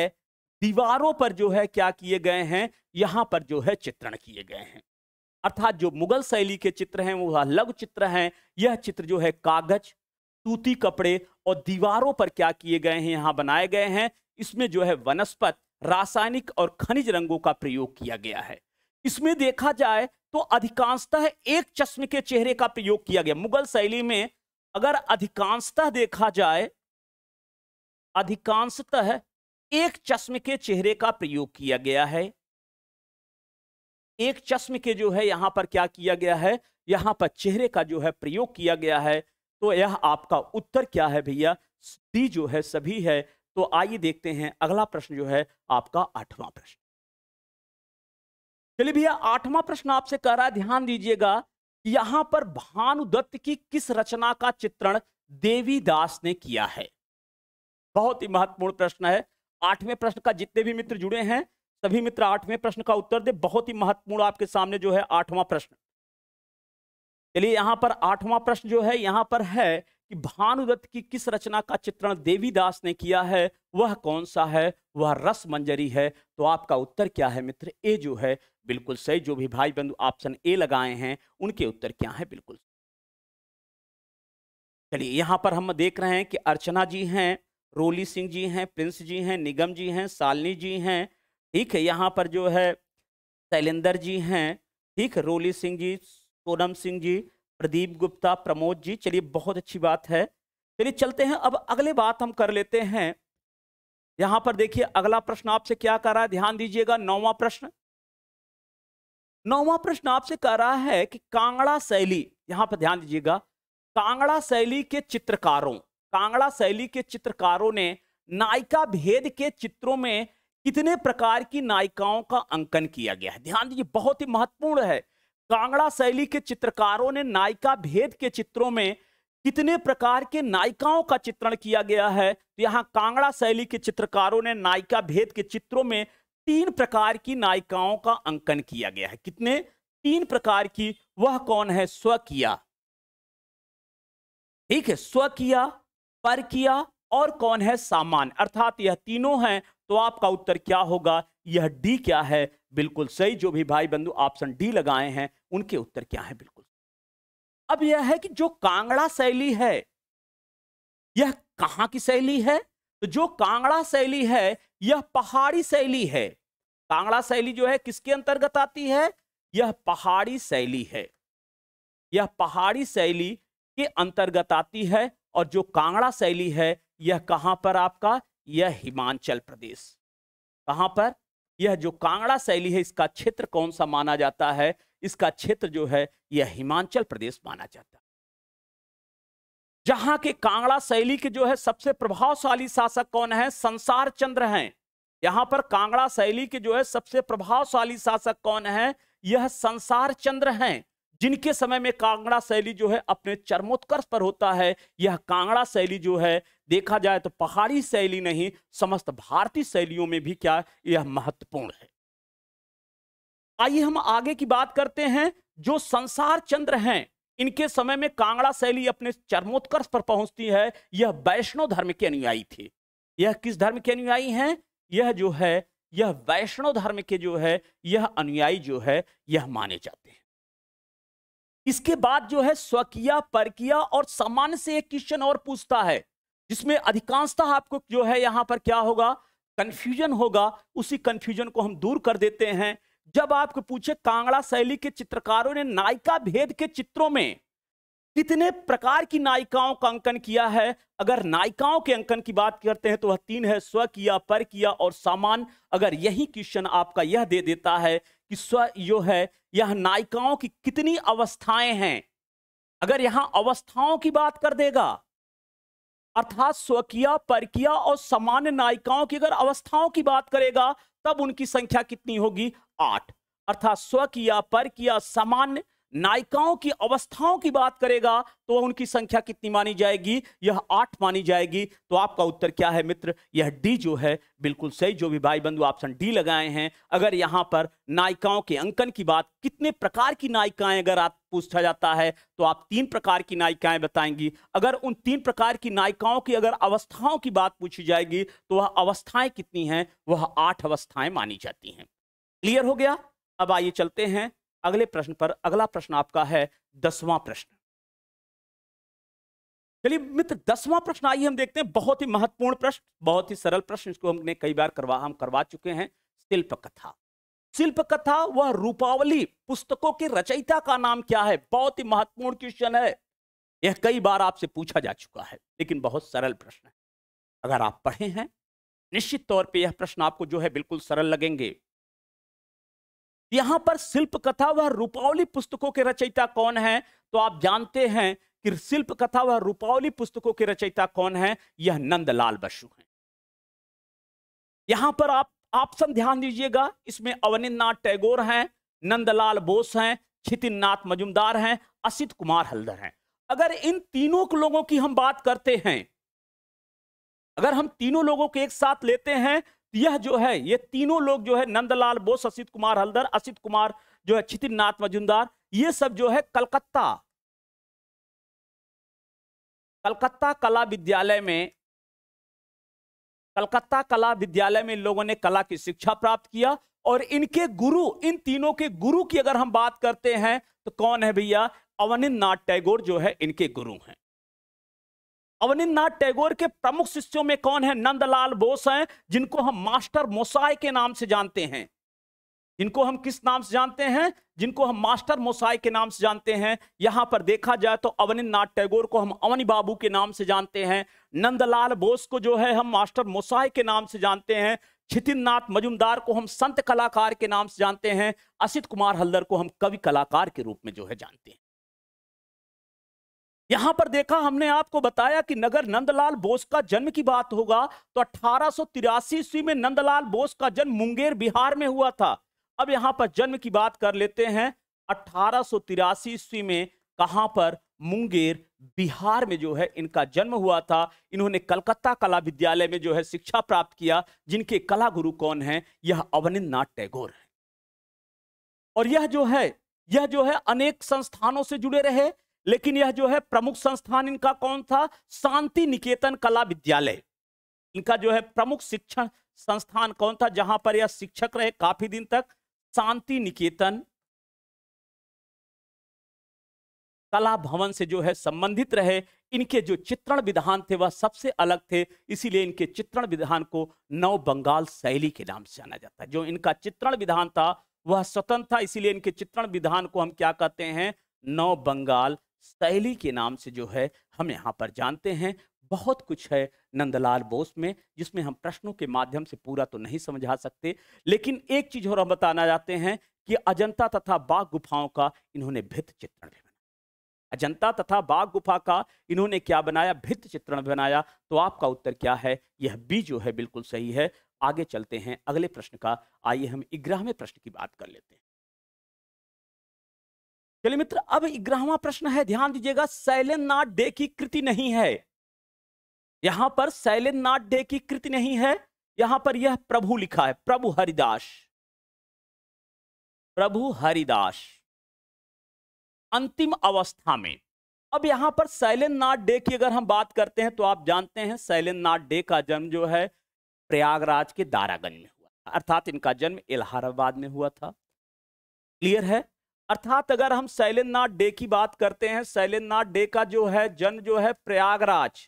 A: दीवारों पर जो है क्या किए गए हैं यहाँ पर जो है चित्रण किए गए हैं अर्थात जो मुगल शैली के चित्र हैं वो लघु चित्र हैं यह चित्र जो है कागज सूती कपड़े और दीवारों पर क्या किए गए हैं यहाँ बनाए गए हैं इसमें जो है वनस्पत रासायनिक और खनिज रंगों का प्रयोग किया गया है इसमें देखा जाए तो अधिकांशतः एक चश्म के चेहरे का प्रयोग किया गया मुगल शैली में अगर अधिकांशतः देखा जाए अधिकांशतः एक चश्म के चेहरे का प्रयोग किया गया है एक चश्म के जो है यहां पर क्या किया गया है यहां पर चेहरे का जो है प्रयोग किया गया है तो यह आपका उत्तर क्या है भैया डी जो है सभी है तो आइए देखते हैं अगला प्रश्न जो है आपका आठवां प्रश्न चलिए भैया आठवां प्रश्न आपसे कह रहा है ध्यान दीजिएगा यहां पर भानुदत्त की किस रचना का चित्रण देवीदास ने किया है बहुत ही महत्वपूर्ण प्रश्न है आठवें प्रश्न का जितने भी मित्र जुड़े हैं सभी मित्र आठवें प्रश्न का उत्तर दे बहुत ही महत्वपूर्ण आपके सामने जो है आठवां प्रश्न चलिए यहां पर आठवां प्रश्न जो है यहां पर है कि भानुदत्त की किस रचना का चित्रण देवीदास ने किया है वह कौन सा है वह रस मंजरी है तो आपका उत्तर क्या है मित्र ए जो है बिल्कुल सही जो भी भाई बंधु ऑप्शन ए लगाए हैं उनके उत्तर क्या है बिल्कुल चलिए यहाँ पर हम देख रहे हैं कि अर्चना जी हैं रोली सिंह जी हैं प्रिंस जी हैं निगम जी हैं सालनी जी हैं ठीक है यहाँ पर जो है शैलेंदर जी हैं ठीक है रोली सिंह जी सोनम सिंह जी प्रदीप गुप्ता प्रमोद जी चलिए बहुत अच्छी बात है चलिए चलते हैं अब अगले बात हम कर लेते हैं यहाँ पर देखिए अगला प्रश्न आपसे क्या कर रहा है ध्यान दीजिएगा नौवा प्रश्न नौवा प्रश्न आपसे कह रहा है कि कांगड़ा शैली यहां पर ध्यान दीजिएगा कांगड़ा शैली के चित्रकारों कांगड़ा शैली के चित्रकारों ने नायिका भेद के चित्रों में कितने प्रकार की नायिकाओं का अंकन किया गया है ध्यान दीजिए बहुत ही महत्वपूर्ण है कांगड़ा शैली के चित्रकारों ने नायिका भेद के चित्रों में कितने प्रकार के नायिकाओं का चित्रण किया गया है तो यहाँ कांगड़ा शैली के चित्रकारों ने नायिका भेद के चित्रों में तीन प्रकार की नायिकाओं का अंकन किया गया है कितने तीन प्रकार की वह कौन है स्वकिया ठीक है स्वकिया पर किया और कौन है सामान अर्थात यह तीनों हैं तो आपका उत्तर क्या होगा यह डी क्या है बिल्कुल सही जो भी भाई बंधु ऑप्शन डी लगाए हैं उनके उत्तर क्या है बिल्कुल अब यह है कि जो कांगड़ा शैली है यह कहां की शैली है तो जो कांगड़ा शैली है यह पहाड़ी शैली है कांगड़ा शैली जो है किसके अंतर्गत आती है यह पहाड़ी शैली है यह पहाड़ी शैली के अंतर्गत आती है और जो कांगड़ा शैली है यह कहां पर आपका यह हिमाचल प्रदेश कहाँ पर यह जो कांगड़ा शैली है इसका क्षेत्र कौन सा माना जाता है इसका क्षेत्र जो है यह हिमाचल प्रदेश माना जाता है जहां के कांगड़ा शैली के जो है सबसे प्रभावशाली शासक कौन है संसार चंद्र हैं यहां पर कांगड़ा शैली के जो है सबसे प्रभावशाली शासक कौन है यह संसार चंद्र हैं जिनके समय में कांगड़ा शैली जो है अपने चरमोत्कर्ष पर होता है यह कांगड़ा शैली जो है देखा जाए तो पहाड़ी शैली नहीं समस्त भारतीय शैलियों में भी क्या यह महत्वपूर्ण है आइए हम आगे की बात करते हैं जो संसार चंद्र हैं इनके समय में कांगड़ा शैली अपने चरमोत्कर्ष पर पहुंचती है यह वैष्णव धर्म के अनुयायी थे यह किस धर्म के अनुयायी हैं यह जो है यह वैष्णव धर्म के जो है यह अनुयायी जो है यह माने जाते हैं इसके बाद जो है स्वकीय परकिया और सामान्य से एक क्वेश्चन और पूछता है जिसमें अधिकांशता आपको जो है यहां पर क्या होगा कंफ्यूजन होगा उसी कंफ्यूजन को हम दूर कर देते हैं जब आपको पूछे कांगड़ा शैली के चित्रकारों ने नायिका भेद के चित्रों में कितने प्रकार की नायिकाओं का अंकन किया है अगर नायिकाओं के अंकन की बात करते हैं तो वह तीन है स्व किया पर किया और सामान अगर यही क्वेश्चन आपका यह दे देता है कि स्व यो है यह नायिकाओं की कितनी अवस्थाएं हैं अगर यहां अवस्थाओं की बात कर देगा अर्थात स्वकीय किया और सामान्य नायिकाओं की अगर अवस्थाओं की बात करेगा तब उनकी संख्या कितनी होगी आठ अर्थात स्व किया पर किया सामान्य नायिकाओं की अवस्थाओं की बात करेगा तो उनकी संख्या कितनी मानी जाएगी यह आठ मानी जाएगी तो आपका उत्तर क्या है मित्र यह डी जो है बिल्कुल सही जो भी भाई बंधु ऑप्शन डी लगाए हैं अगर यहाँ पर नायिकाओं के अंकन की बात कितने प्रकार की नायिकाएं अगर आप पूछा जाता है तो आप तीन प्रकार की नायिकाएं बताएंगी अगर उन तीन प्रकार की नायिकाओं की अगर अवस्थाओं की बात पूछी जाएगी तो वह अवस्थाएं कितनी हैं वह आठ अवस्थाएं मानी जाती हैं क्लियर हो गया अब आइए चलते हैं अगले प्रश्न पर अगला प्रश्न आपका है दसवां प्रश्न चलिए मित्र दसवां प्रश्न आइए हम देखते हैं बहुत ही महत्वपूर्ण प्रश्न बहुत ही सरल प्रश्न इसको हमने कई बार करवा हम करवा चुके हैं शिल्प कथा शिल्प कथा वह रूपावली पुस्तकों के रचयिता का नाम क्या है बहुत ही महत्वपूर्ण क्वेश्चन है यह कई बार आपसे पूछा जा चुका है लेकिन बहुत सरल प्रश्न है अगर आप पढ़े हैं निश्चित तौर पर यह प्रश्न आपको जो है बिल्कुल सरल लगेंगे यहां पर शिल्प कथा व रूपावली पुस्तकों के रचयिता कौन है तो आप जानते हैं कि शिल्प कथा व रूपावली पुस्तकों के रचयिता कौन है यह नंदलाल बसु हैं यहां पर आप ऑप्शन ध्यान दीजिएगा इसमें नाथ टैगोर हैं नंदलाल बोस हैं छितिन नाथ मजुमदार हैं असित कुमार हल्दर हैं अगर इन तीनों लोगों की हम बात करते हैं अगर हम तीनों लोगों को एक साथ लेते हैं यह जो है ये तीनों लोग जो है नंदलाल बोस असित कुमार हल्दर असित कुमार जो है छितिन नाथ मजुमदार
B: ये सब जो है कलकत्ता कलकत्ता कला विद्यालय में कलकत्ता कला विद्यालय में लोगों ने
A: कला की शिक्षा प्राप्त किया और इनके गुरु इन तीनों के गुरु की अगर हम बात करते हैं तो कौन है भैया अवनिंद नाथ टैगोर जो है इनके गुरु हैं अवनीन्द्रनाथ टैगोर के प्रमुख शिष्यों में कौन है नंदलाल बोस हैं जिनको हम मास्टर मोसाई के नाम से जानते हैं इनको हम किस नाम से जानते हैं जिनको हम मास्टर मोसाई के नाम से जानते हैं यहां पर देखा जाए तो अवनीन्द्रनाथ टैगोर को हम अवनी बाबू के नाम से जानते हैं नंदलाल बोस को जो है हम मास्टर मोसाई के नाम से जानते हैं नाथ मजुमदार को हम संत कलाकार के नाम से जानते हैं असित कुमार हल्दर को हम कवि कलाकार के रूप में जो है जानते हैं यहां पर देखा हमने आपको बताया कि नगर नंदलाल बोस का जन्म की बात होगा तो अठारह ईस्वी में नंदलाल बोस का जन्म मुंगेर बिहार में हुआ था अब यहां पर जन्म की बात कर लेते हैं अठारह ईस्वी में कहां पर मुंगेर बिहार में जो है इनका जन्म हुआ था इन्होंने कलकत्ता कला विद्यालय में जो है शिक्षा प्राप्त किया जिनके कला गुरु कौन है यह नाथ टैगोर है और यह जो है यह जो है अनेक संस्थानों से जुड़े रहे लेकिन यह जो है प्रमुख संस्थान इनका कौन था शांति निकेतन कला विद्यालय इनका जो है प्रमुख शिक्षण संस्थान कौन था जहां पर यह शिक्षक रहे काफी दिन तक शांति निकेतन कला भवन से जो है संबंधित रहे इनके जो चित्रण विधान थे वह सबसे अलग थे इसीलिए इनके चित्रण विधान को नव बंगाल शैली के नाम से जाना जाता है जो इनका चित्रण विधान था वह स्वतंत्र था इसीलिए इनके चित्रण विधान को हम क्या कहते हैं नव बंगाल शैली के नाम से जो है हम यहाँ पर जानते हैं बहुत कुछ है नंदलाल बोस में जिसमें हम प्रश्नों के माध्यम से पूरा तो नहीं समझा सकते लेकिन एक चीज और हम बताना चाहते हैं कि अजंता तथा बाघ गुफाओं का इन्होंने भित्त चित्रण भी बनाया अजंता तथा बाघ गुफा का इन्होंने क्या बनाया भित्त चित्रण बनाया तो आपका उत्तर क्या है यह बी जो है बिल्कुल सही है आगे चलते हैं अगले प्रश्न का आइए हम इग्रह में प्रश्न की बात कर लेते हैं चलिए मित्र अब ग्रहवा प्रश्न है ध्यान दीजिएगा नाट डे की कृति नहीं है
B: यहां पर नाट डे की कृति नहीं है यहां पर यह प्रभु लिखा है प्रभु हरिदास प्रभु हरिदास अंतिम अवस्था में अब यहां पर नाट डे की अगर हम बात
A: करते हैं तो आप जानते हैं नाट डे का जन्म जो है प्रयागराज के दारागंज में हुआ अर्थात इनका जन्म इलाहाबाद में हुआ था क्लियर है अर्थात अगर हम शैलेन्द्रनाथ डे की बात करते हैं शैलेन्द्रनाथ डे का जो है जन्म जो है प्रयागराज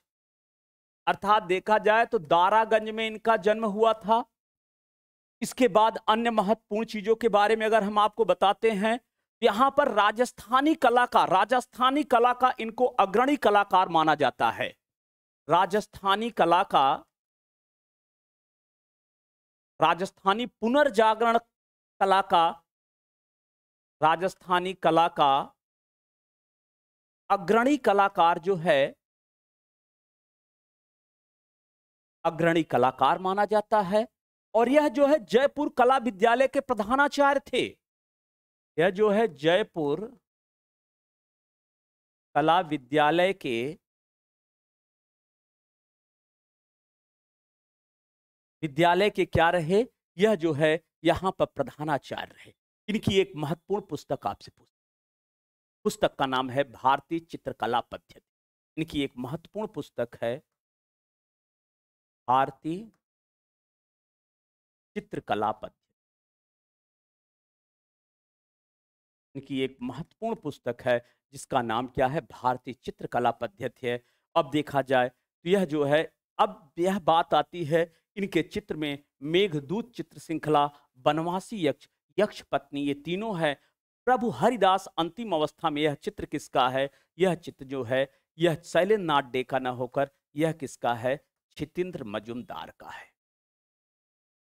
A: अर्थात देखा जाए तो दारागंज में इनका जन्म हुआ था इसके बाद अन्य महत्वपूर्ण चीजों के बारे में अगर हम आपको बताते हैं यहां पर राजस्थानी कला का राजस्थानी कला का इनको अग्रणी कलाकार माना जाता है
B: राजस्थानी कला का राजस्थानी पुनर्जागरण कला का राजस्थानी कला का अग्रणी कलाकार जो है अग्रणी कलाकार माना जाता है और यह जो है जयपुर कला विद्यालय के प्रधानाचार्य थे यह जो है जयपुर कला विद्यालय के विद्यालय के क्या रहे यह जो है यहां पर प्रधानाचार्य रहे इनकी एक महत्वपूर्ण पुस्तक आपसे पूछ पुस्तक का नाम है भारतीय चित्रकला पद्धति इनकी एक महत्वपूर्ण पुस्तक है भारतीय चित्रकला पद्धति इनकी एक
A: महत्वपूर्ण पुस्तक है जिसका नाम क्या है भारतीय चित्रकला पद्धति है अब देखा जाए तो यह जो है अब यह बात आती है इनके चित्र में मेघदूत चित्र श्रृंखला बनवासी यक्ष यक्ष पत्नी ये तीनों है प्रभु हरिदास अंतिम अवस्था में यह चित्र किसका है यह चित्र जो है यह नाथ डे का न होकर यह किसका है छितिंद्र मजुमदार का है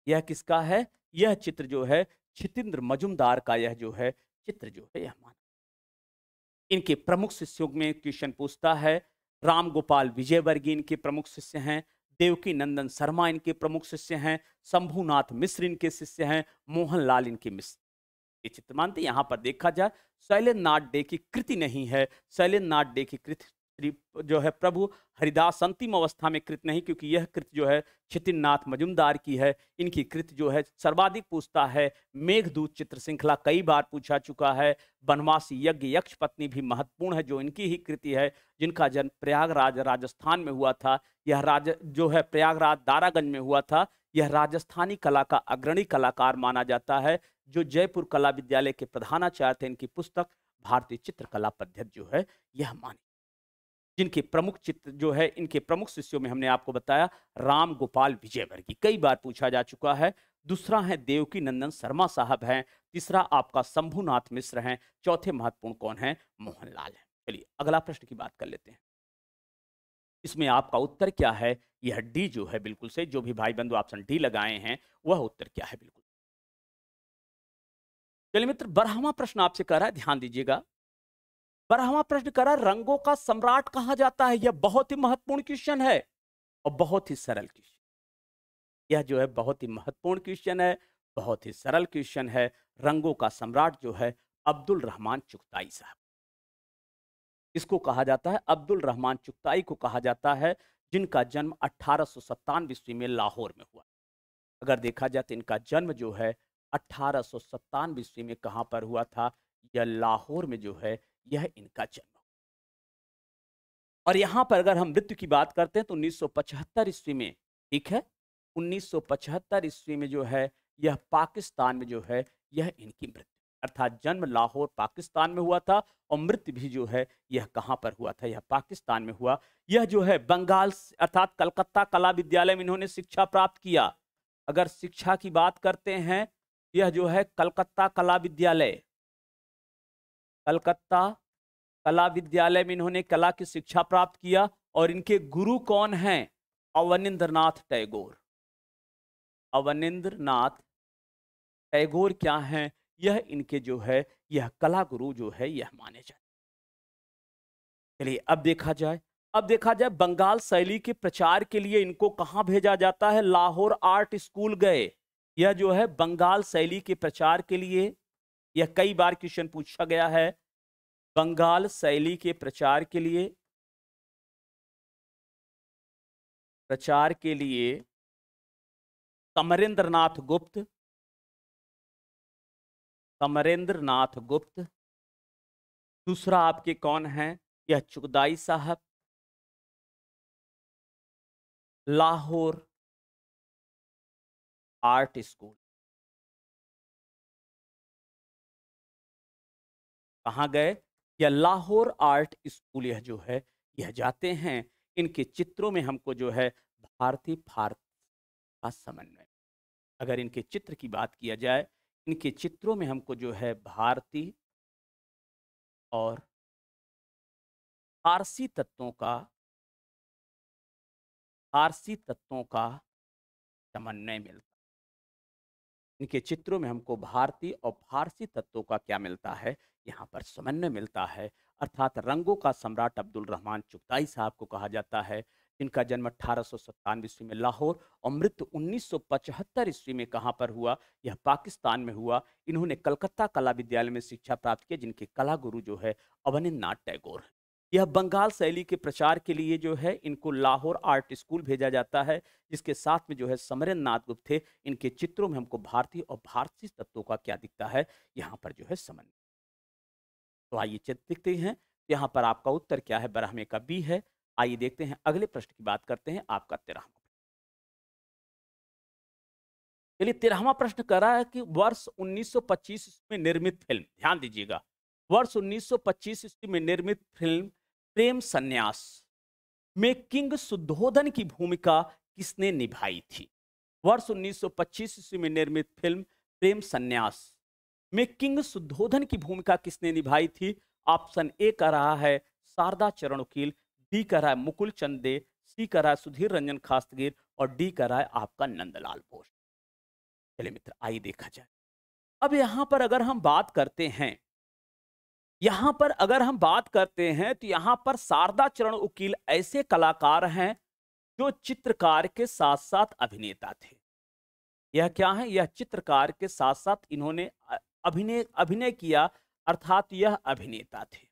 A: यह किसका है यह चित्र जो है छितेंद्र मजुमदार का यह जो है चित्र जो है यह माना इनके प्रमुख शिष्यों में क्वेश्चन पूछता है राम गोपाल विजयवर्गीय इनके प्रमुख शिष्य हैं देवकी नंदन शर्मा इनके प्रमुख शिष्य हैं शंभुनाथ मिश्र इनके शिष्य हैं मोहनलाल इनके मिश्र ये चित्र मानते यहाँ पर देखा जाए शैलेन्द्र नाथ डे की कृति नहीं है शैलेन्द्र नाथ डे की कृति श्री जो है प्रभु हरिदास अंतिम अवस्था में कृत नहीं क्योंकि यह कृत जो है छितिननाथ मजुमदार की है इनकी कृत जो है सर्वाधिक पूछता है मेघदूत चित्र श्रृंखला कई बार पूछा चुका है बनवासी यज्ञ यक्ष पत्नी भी महत्वपूर्ण है जो इनकी ही कृति है जिनका जन्म प्रयागराज राजस्थान में हुआ था यह राज जो है प्रयागराज दारागंज में हुआ था यह राजस्थानी कला का अग्रणी कलाकार माना जाता है जो जयपुर कला विद्यालय के प्रधानाचार्य थे इनकी पुस्तक भारतीय चित्रकला पद्धति जो है यह मानी जिनके प्रमुख चित्र जो है इनके प्रमुख शिष्यों में हमने आपको बताया राम गोपाल विजयवर्गीय कई बार पूछा जा चुका है दूसरा है देवकी नंदन शर्मा साहब हैं तीसरा आपका शंभुनाथ मिश्र हैं चौथे महत्वपूर्ण कौन है मोहनलाल है चलिए अगला प्रश्न की बात कर लेते हैं इसमें आपका उत्तर क्या है यह डी जो है बिल्कुल से जो भी भाई बंधु ऑप्शन डी लगाए हैं वह उत्तर क्या है बिल्कुल चलिए मित्र बारहवा प्रश्न आपसे कह रहा है ध्यान दीजिएगा बारहवा प्रश्न करा रंगों का सम्राट कहा जाता है यह बहुत ही महत्वपूर्ण क्वेश्चन है और बहुत ही सरल क्वेश्चन यह जो है बहुत ही महत्वपूर्ण क्वेश्चन है बहुत ही सरल क्वेश्चन है रंगों का सम्राट जो है अब्दुल रहमान चुगताई साहब इसको कहा जाता है अब्दुल रहमान चुगताई को कहा जाता है जिनका जन्म अठारह सत्तानवे ईस्वी में लाहौर में हुआ अगर देखा जाए तो इनका जन्म जो है अठारह सत्तानवे ईस्वी में कहाँ पर हुआ था यह लाहौर में जो है यह इनका जन्म और यहां पर अगर हम मृत्यु की बात करते हैं तो 1975 ईस्वी में ठीक है 1975 ईस्वी में जो है यह पाकिस्तान में जो है यह इनकी मृत्यु अर्थात जन्म लाहौर पाकिस्तान में हुआ था और मृत्यु भी जो है यह कहाँ पर हुआ था यह पाकिस्तान में हुआ यह जो है बंगाल अर्थात कलकत्ता कला विद्यालय में इन्होंने शिक्षा प्राप्त किया अगर शिक्षा की बात करते हैं यह जो है कलकत्ता कला विद्यालय कलकत्ता कला विद्यालय में इन्होंने कला की शिक्षा प्राप्त किया और इनके गुरु कौन हैं अवनिंद्र नाथ टैगोर अवनिंद्र नाथ टैगोर क्या हैं यह इनके जो है यह कला गुरु जो है यह माने जाते चलिए अब देखा जाए अब देखा जाए बंगाल शैली के प्रचार के लिए इनको कहाँ भेजा जाता है लाहौर आर्ट स्कूल गए यह जो है बंगाल शैली के प्रचार के लिए यह कई बार क्वेश्चन पूछा गया है
B: बंगाल शैली के प्रचार के लिए प्रचार के लिए कमरेंद्र नाथ गुप्त कमरेंद्र नाथ गुप्त दूसरा आपके कौन है यह चुगदाई साहब लाहौर आर्ट स्कूल कहाँ गए या लाहौर आर्ट स्कूल यह जो है यह जाते हैं इनके
A: चित्रों में हमको जो है भारतीय भारत का समन्वय अगर इनके
B: चित्र की बात किया जाए इनके चित्रों में हमको जो है भारतीय और फारसी तत्वों का फारसी तत्वों का समन्वय मिलता
A: इनके चित्रों में हमको भारतीय और फारसी तत्वों का क्या मिलता है यहाँ पर समन्वय मिलता है अर्थात रंगों का सम्राट अब्दुल रहमान चुगताई साहब को कहा जाता है जिनका जन्म अठारह ईस्वी में लाहौर और मृत्यु पचहत्तर ईस्वी में कहाँ पर हुआ यह पाकिस्तान में हुआ इन्होंने कलकत्ता कला विद्यालय में शिक्षा प्राप्त किया जिनके कला गुरु जो है नाथ टैगोर यह बंगाल शैली के प्रचार के लिए जो है इनको लाहौर आर्ट स्कूल भेजा जाता है जिसके साथ में जो है समरेंद्र नाथ गुप्त थे इनके चित्रों में हमको भारतीय और भारतीय तत्वों का क्या दिखता है यहाँ पर जो है समन्वय तो आइए चित्र देखते हैं यहाँ पर आपका उत्तर क्या है बरहमे का बी है आइए देखते हैं अगले प्रश्न की बात करते हैं आपका तेरहवा चलिए तेरहवा प्रश्न कर रहा है कि वर्ष 1925 में निर्मित फिल्म ध्यान दीजिएगा वर्ष 1925 ईस्वी में निर्मित फिल्म प्रेम संन्यास में किंग सुधोधन की भूमिका किसने निभाई थी वर्ष 1925 ईस्वी में निर्मित फिल्म प्रेम संन्यास में किंग सुधोधन की भूमिका किसने निभाई थी ऑप्शन ए कर रहा है शारदा चरण उकील बी कर रहा है मुकुल चंदे सी कर रहा है सुधीर रंजन खास्तगीर और डी कर रहा है आपका नंदलाल बोस चलिए मित्र आइए देखा जाए अब यहां पर अगर हम बात करते हैं यहां पर अगर हम बात करते हैं तो यहां पर शारदा चरण उकील ऐसे कलाकार हैं जो चित्रकार के साथ साथ अभिनेता थे यह क्या है यह चित्रकार के साथ साथ इन्होंने अभिनय अभिनय किया अर्थात यह अभिनेता थे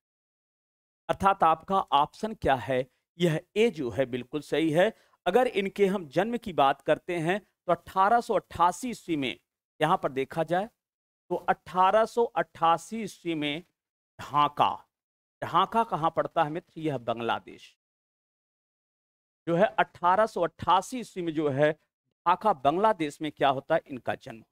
A: अर्थात आपका ऑप्शन क्या है यह ए जो है बिल्कुल सही है अगर इनके हम जन्म की बात करते हैं तो अट्ठारह ईस्वी में यहाँ पर देखा जाए तो अट्ठारह ईस्वी में ढाका ढाका कहाँ पड़ता है मित्र यह बांग्लादेश जो है अट्ठारह ईस्वी में जो है ढाका बांग्लादेश में क्या होता है इनका जन्म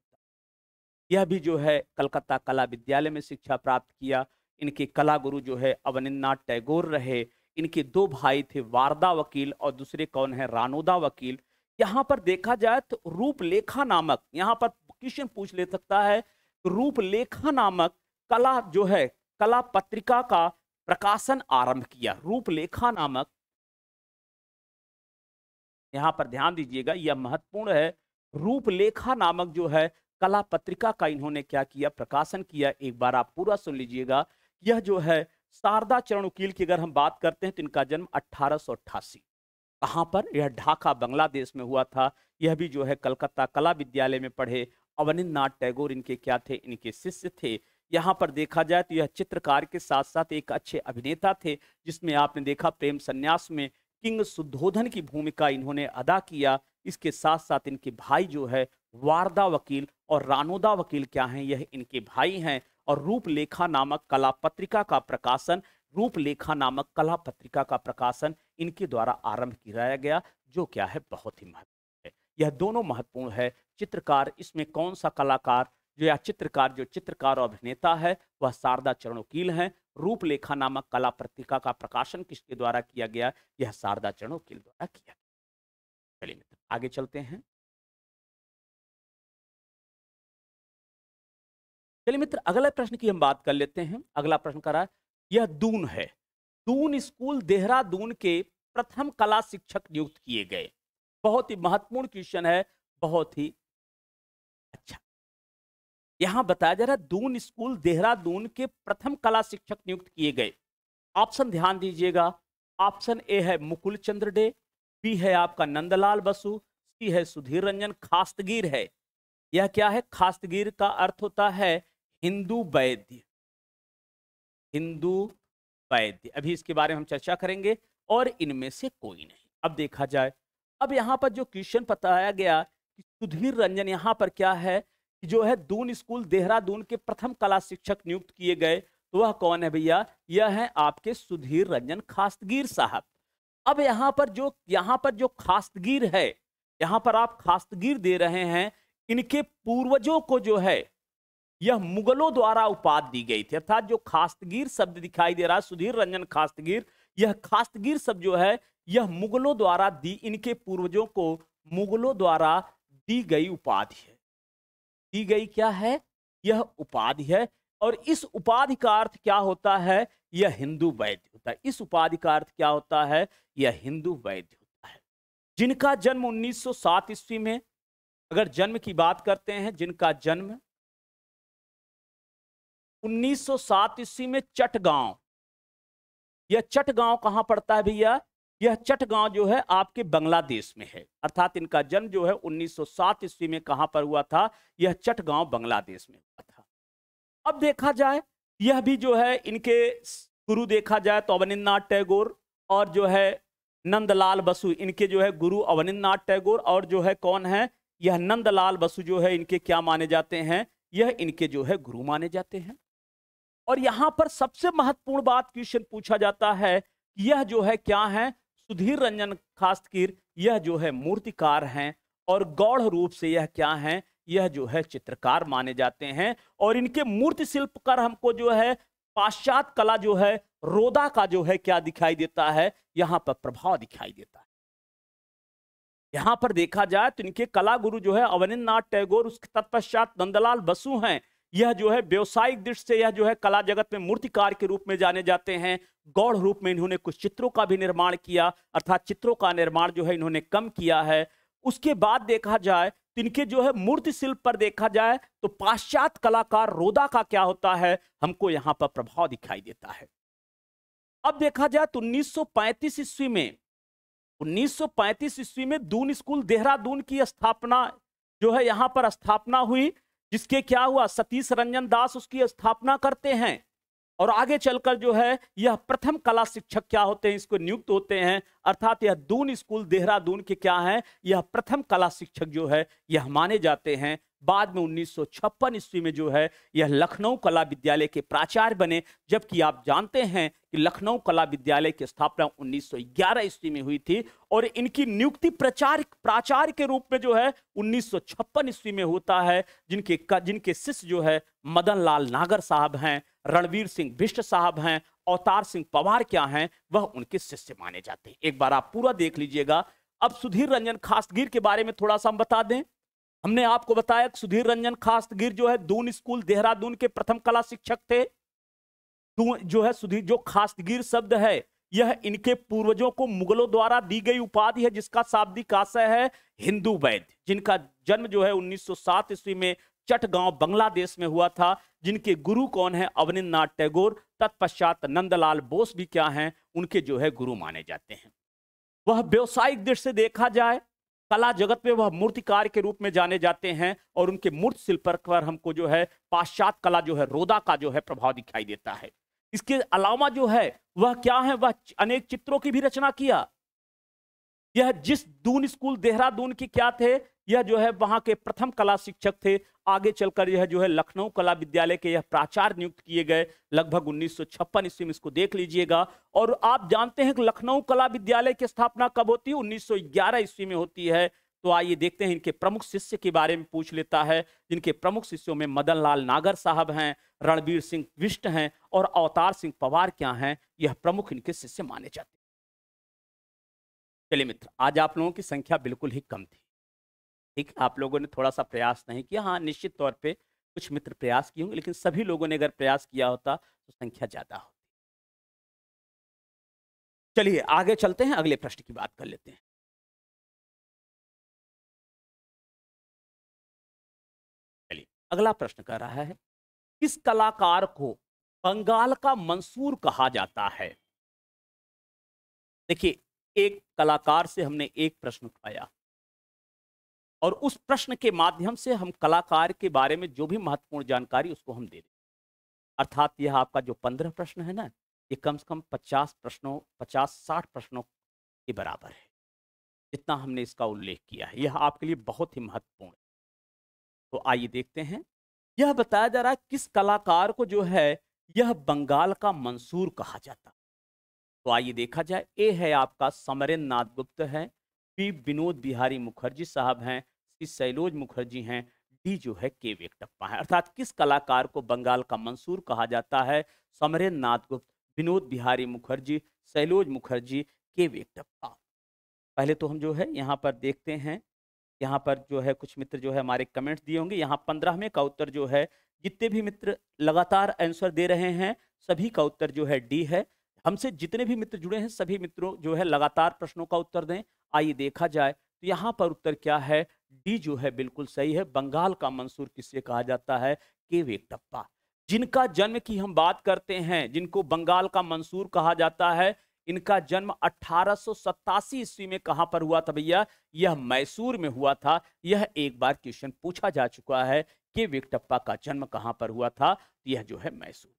A: यह भी जो है कलकत्ता कला विद्यालय में शिक्षा प्राप्त किया इनके कला गुरु जो है अवनिंद्रनाथ टैगोर रहे इनके दो भाई थे वारदा वकील और दूसरे कौन है रानोदा वकील यहाँ पर देखा जाए तो रूपलेखा नामक यहाँ पर क्वेश्चन पूछ ले सकता है तो रूपलेखा नामक कला जो है कला पत्रिका का प्रकाशन आरंभ किया रूपलेखा नामक यहाँ पर ध्यान दीजिएगा यह महत्वपूर्ण है रूपलेखा नामक जो है कला पत्रिका का इन्होंने क्या किया प्रकाशन किया एक बार आप पूरा सुन लीजिएगा यह जो है शारदा चरण उकील की अगर हम बात करते हैं तो इनका जन्म अट्ठारह सौ अट्ठासी पर यह ढाका बांग्लादेश में हुआ था यह भी जो है कलकत्ता कला विद्यालय में पढ़े अवनिंद्र नाथ टैगोर इनके क्या थे इनके शिष्य थे यहाँ पर देखा जाए तो यह चित्रकार के साथ साथ एक अच्छे अभिनेता थे जिसमें आपने देखा प्रेम संन्यास में किंग सुधोधन की भूमिका इन्होंने अदा किया इसके साथ साथ इनके भाई जो है वारदा वकील और रानोदा वकील क्या हैं यह इनके भाई हैं और रूपलेखा नामक कला पत्रिका का प्रकाशन रूपलेखा नामक कला पत्रिका का प्रकाशन इनके द्वारा आरंभ किया गया जो क्या है बहुत ही महत्वपूर्ण है यह दोनों महत्वपूर्ण है चित्रकार इसमें कौन सा कलाकार जो या चित्रकार जो चित्रकार और अभिनेता है वह शारदा चरण वकील है रूपलेखा नामक कला पत्रिका का प्रकाशन किसके द्वारा किया गया यह शारदा चरण वकील द्वारा
B: किया गया चलिए मित्र आगे चलते हैं चलिए मित्र अगले प्रश्न की हम बात कर लेते हैं अगला प्रश्न करा
A: है यह दून है दून स्कूल देहरादून के प्रथम कला शिक्षक नियुक्त किए गए बहुत ही महत्वपूर्ण क्वेश्चन है बहुत ही अच्छा यहां बताया जा रहा है दून स्कूल देहरादून के प्रथम कला शिक्षक नियुक्त किए गए ऑप्शन ध्यान दीजिएगा ऑप्शन ए है मुकुल चंद्र डे बी है आपका नंदलाल बसु सी है सुधीर रंजन खास्तगीर है यह क्या है खास्तगीर का अर्थ होता है हिंदू वैद्य हिंदू वैद्य अभी इसके बारे में हम चर्चा करेंगे और इनमें से कोई नहीं अब देखा जाए अब यहाँ पर जो क्वेश्चन बताया गया कि सुधीर रंजन यहाँ पर क्या है जो है दून स्कूल देहरादून के प्रथम कला शिक्षक नियुक्त किए गए तो वह कौन है भैया यह है आपके सुधीर रंजन खास्तगीर साहब अब यहाँ पर जो यहाँ पर जो खास्तगीर है यहाँ पर आप खास्तगीर दे रहे हैं इनके पूर्वजों को जो है यह मुगलों द्वारा उपाध दी गई थी अर्थात जो खास्तगीर शब्द दिखाई दे रहा है सुधीर रंजन खास्तगीर यह खास्तगीर शब्द जो है यह मुगलों द्वारा दी इनके पूर्वजों को मुगलों द्वारा दी गई उपाधि है दी गई क्या है यह उपाधि है और इस उपाधि का अर्थ क्या होता है यह हिंदू वैद्य होता है इस उपाधि का अर्थ क्या होता है यह हिंदू वैद्य होता है जिनका जन्म 1907 ईस्वी में अगर जन्म की बात करते हैं
B: जिनका जन्म 1907 ईस्वी में चटगांव यह चटगांव कहाँ पड़ता है भैया यह चटगांव जो है
A: आपके बांग्लादेश में है अर्थात इनका जन्म जो है 1907 ईस्वी में कहाँ पर हुआ था यह चटगांव बांग्लादेश में हुआ था अब देखा जाए यह भी जो है इनके गुरु देखा जाए तो अवनिंद्रनाथ टैगोर और जो है नंदलाल बसु इनके जो है गुरु अवनिंद्रनाथ टैगोर और जो है कौन है यह नंदलाल बसु जो है इनके क्या माने जाते हैं यह इनके जो है गुरु माने जाते हैं और यहां पर सबसे महत्वपूर्ण बात क्वेश्चन पूछा जाता है यह जो है क्या है सुधीर रंजन खास्तकीर यह जो है मूर्तिकार हैं और गौड़ रूप से यह क्या है यह जो है चित्रकार माने जाते हैं और इनके मूर्ति शिल्प कर हमको जो है पाश्चात कला जो है रोदा का जो है क्या दिखाई देता है यहां पर प्रभाव दिखाई देता है यहां पर देखा जाए तो इनके कला गुरु जो है अवनिंद्र नाथ टैगोर उसके तत्पश्चात नंदलाल बसु हैं यह जो है व्यवसायिक दृष्टि से यह जो है कला जगत में मूर्तिकार के रूप में जाने जाते हैं गौड़ रूप में इन्होंने कुछ चित्रों का भी निर्माण किया अर्थात चित्रों का निर्माण जो है इन्होंने कम किया है उसके बाद देखा जाए तो इनके जो है मूर्ति शिल्प पर देखा जाए तो पाश्चात्य कलाकार रोदा का क्या होता है हमको यहाँ पर प्रभाव दिखाई देता है अब देखा जाए तो उन्नीस ईस्वी में उन्नीस ईस्वी में दून स्कूल देहरादून की स्थापना जो है यहाँ पर स्थापना हुई जिसके क्या हुआ सतीश रंजन दास उसकी स्थापना करते हैं और आगे चलकर जो है यह प्रथम कला शिक्षक क्या होते हैं इसको नियुक्त होते हैं अर्थात यह दून स्कूल देहरादून के क्या है यह प्रथम कला शिक्षक जो है यह माने जाते हैं बाद में उन्नीस ईस्वी में जो है यह लखनऊ कला विद्यालय के प्राचार्य बने जबकि आप जानते हैं कि लखनऊ कला विद्यालय की स्थापना 1911 ईस्वी में हुई थी और इनकी नियुक्ति प्रचार प्राचार्य के रूप में जो है उन्नीस ईस्वी में होता है जिनके जिनके शिष्य जो है मदन लाल नागर साहब हैं रणवीर सिंह बिष्ट साहब हैं अवतार सिंह पवार क्या हैं वह उनके शिष्य माने जाते हैं एक बार आप पूरा देख लीजिएगा अब सुधीर रंजन खासगीर के बारे में थोड़ा सा हम बता दें हमने आपको बताया सुधीर रंजन खास्तगिर जो है दून स्कूल देहरादून के प्रथम कला शिक्षक थे जो है सुधीर जो खास्तगिर शब्द है यह इनके पूर्वजों को मुगलों द्वारा दी गई उपाधि है जिसका शाब्दिक आशय है हिंदू वैद्य जिनका जन्म जो है 1907 ईस्वी में चटगांव बांग्लादेश में हुआ था जिनके गुरु कौन है अवनीन्द्रनाथ टैगोर तत्पश्चात नंदलाल बोस भी क्या हैं उनके जो है गुरु माने जाते हैं वह व्यवसायिक दृष्टि से देखा जाए कला जगत में वह मूर्तिकार के रूप में जाने जाते हैं और उनके मूर्त शिल्प पर हमको जो है पाश्चात कला जो है रोदा का जो है प्रभाव दिखाई देता है इसके अलावा जो है वह क्या है वह अनेक चित्रों की भी रचना किया यह जिस दून स्कूल देहरादून के क्या थे यह जो है वहां के प्रथम कला शिक्षक थे आगे चलकर यह जो है लखनऊ कला विद्यालय के यह प्राचार्य नियुक्त किए गए लगभग उन्नीस ईस्वी में इसको देख लीजिएगा और आप जानते हैं कि लखनऊ कला विद्यालय की स्थापना कब होती है ग्यारह ईस्वी में होती है तो आइए देखते हैं इनके प्रमुख शिष्य के बारे में पूछ लेता है जिनके प्रमुख शिष्यों में मदन लाल नागर साहब हैं रणबीर सिंह विष्ट हैं और अवतार सिंह पवार क्या हैं यह प्रमुख इनके शिष्य माने जाते हैं चलिए मित्र आज आप लोगों की संख्या बिल्कुल ही कम थी ठीक आप लोगों ने थोड़ा सा प्रयास नहीं किया हाँ निश्चित तौर पे कुछ मित्र प्रयास किए होंगे लेकिन सभी लोगों ने अगर प्रयास किया होता तो संख्या ज़्यादा होती
B: चलिए आगे चलते हैं अगले प्रश्न की बात कर लेते हैं चलिए अगला प्रश्न कह रहा है किस कलाकार को बंगाल का मंसूर
A: कहा जाता है देखिए एक कलाकार से हमने एक प्रश्न उठाया और उस प्रश्न के माध्यम से हम कलाकार के बारे में जो भी महत्वपूर्ण जानकारी उसको हम दे दें अर्थात यह आपका जो पंद्रह प्रश्न है ना ये कम से कम पचास प्रश्नों पचास साठ प्रश्नों के बराबर है जितना हमने इसका उल्लेख किया है यह आपके लिए बहुत ही महत्वपूर्ण है तो आइए देखते हैं यह बताया जा रहा है किस कलाकार को जो है यह बंगाल का मंसूर कहा जाता तो आइए देखा जाए ए है आपका समरेंद्र नाथ गुप्त है बी विनोद बिहारी मुखर्जी साहब हैं कि सैलोज मुखर्जी हैं डी जो है के वेकटप्पा है अर्थात किस कलाकार को बंगाल का मंसूर कहा जाता है समरेन नाथ गुप्त विनोद बिहारी मुखर्जी सैलोज मुखर्जी के वेकटप्पा पहले तो हम जो है यहाँ पर देखते हैं यहाँ पर जो है कुछ मित्र जो है हमारे कमेंट्स दिए होंगे यहाँ पंद्रहवें का उत्तर जो है जितने भी मित्र लगातार आंसर दे रहे हैं सभी का उत्तर जो है डी है हमसे जितने भी मित्र जुड़े हैं सभी मित्रों जो है लगातार प्रश्नों का उत्तर दें आइए देखा जाए तो यहाँ पर उत्तर क्या है डी जो है बिल्कुल सही है बंगाल का मंसूर किसे कहा जाता है के वेकटप्पा जिनका जन्म की हम बात करते हैं जिनको बंगाल का मंसूर कहा जाता है इनका जन्म अठारह ईस्वी में कहां पर हुआ था भैया यह मैसूर में हुआ था यह एक बार क्वेश्चन पूछा जा चुका है कि विकटप्पा का जन्म कहाँ पर हुआ था तो यह जो है मैसूर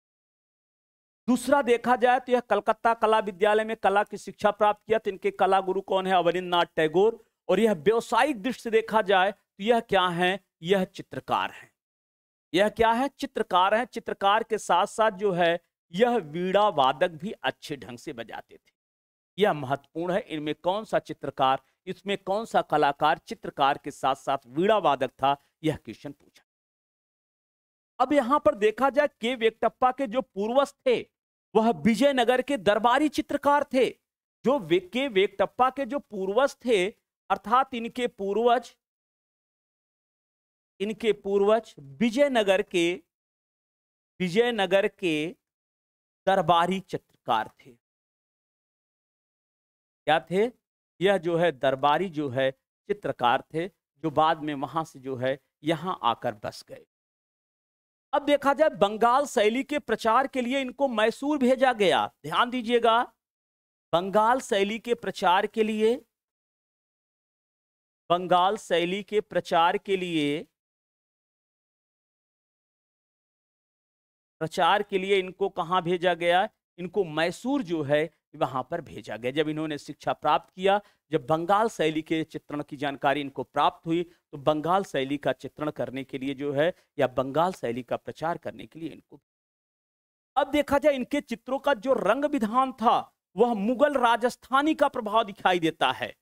A: दूसरा देखा जाए तो यह कलकत्ता कला विद्यालय में कला की शिक्षा प्राप्त किया तो इनके कला गुरु कौन है अवरिंद्रनाथ टैगोर और यह व्यवसायिक दृष्टि से देखा जाए तो यह क्या है यह चित्रकार है यह क्या है चित्रकार है चित्रकार के साथ साथ जो है यह वीड़ा वादक भी अच्छे ढंग से बजाते थे यह महत्वपूर्ण है इनमें कौन सा चित्रकार इसमें कौन सा कलाकार चित्रकार के साथ साथ वीड़ा वादक था यह क्वेश्चन पूछा अब यहां पर देखा जाए के वेकटप्पा के जो पूर्वज थे वह विजयनगर के दरबारी चित्रकार थे जो वे, के वेकटप्पा के जो पूर्वज
B: थे अर्थात इनके पूर्वज इनके पूर्वज विजयनगर के विजयनगर के दरबारी चित्रकार थे क्या थे यह जो है
A: दरबारी जो है चित्रकार थे जो बाद में वहां से जो है यहां आकर बस गए अब देखा जाए बंगाल शैली के प्रचार के लिए इनको मैसूर भेजा गया ध्यान दीजिएगा बंगाल शैली के प्रचार के लिए
B: बंगाल शैली के प्रचार के लिए प्रचार के लिए इनको कहाँ भेजा गया
A: इनको मैसूर जो है वहाँ पर भेजा गया जब इन्होंने शिक्षा प्राप्त किया जब बंगाल शैली के चित्रण की जानकारी इनको प्राप्त हुई तो बंगाल शैली का चित्रण करने के लिए जो है या बंगाल शैली का प्रचार करने के लिए इनको अब देखा जाए इनके चित्रों का जो रंग विधान था वह मुगल राजस्थानी का प्रभाव दिखाई देता है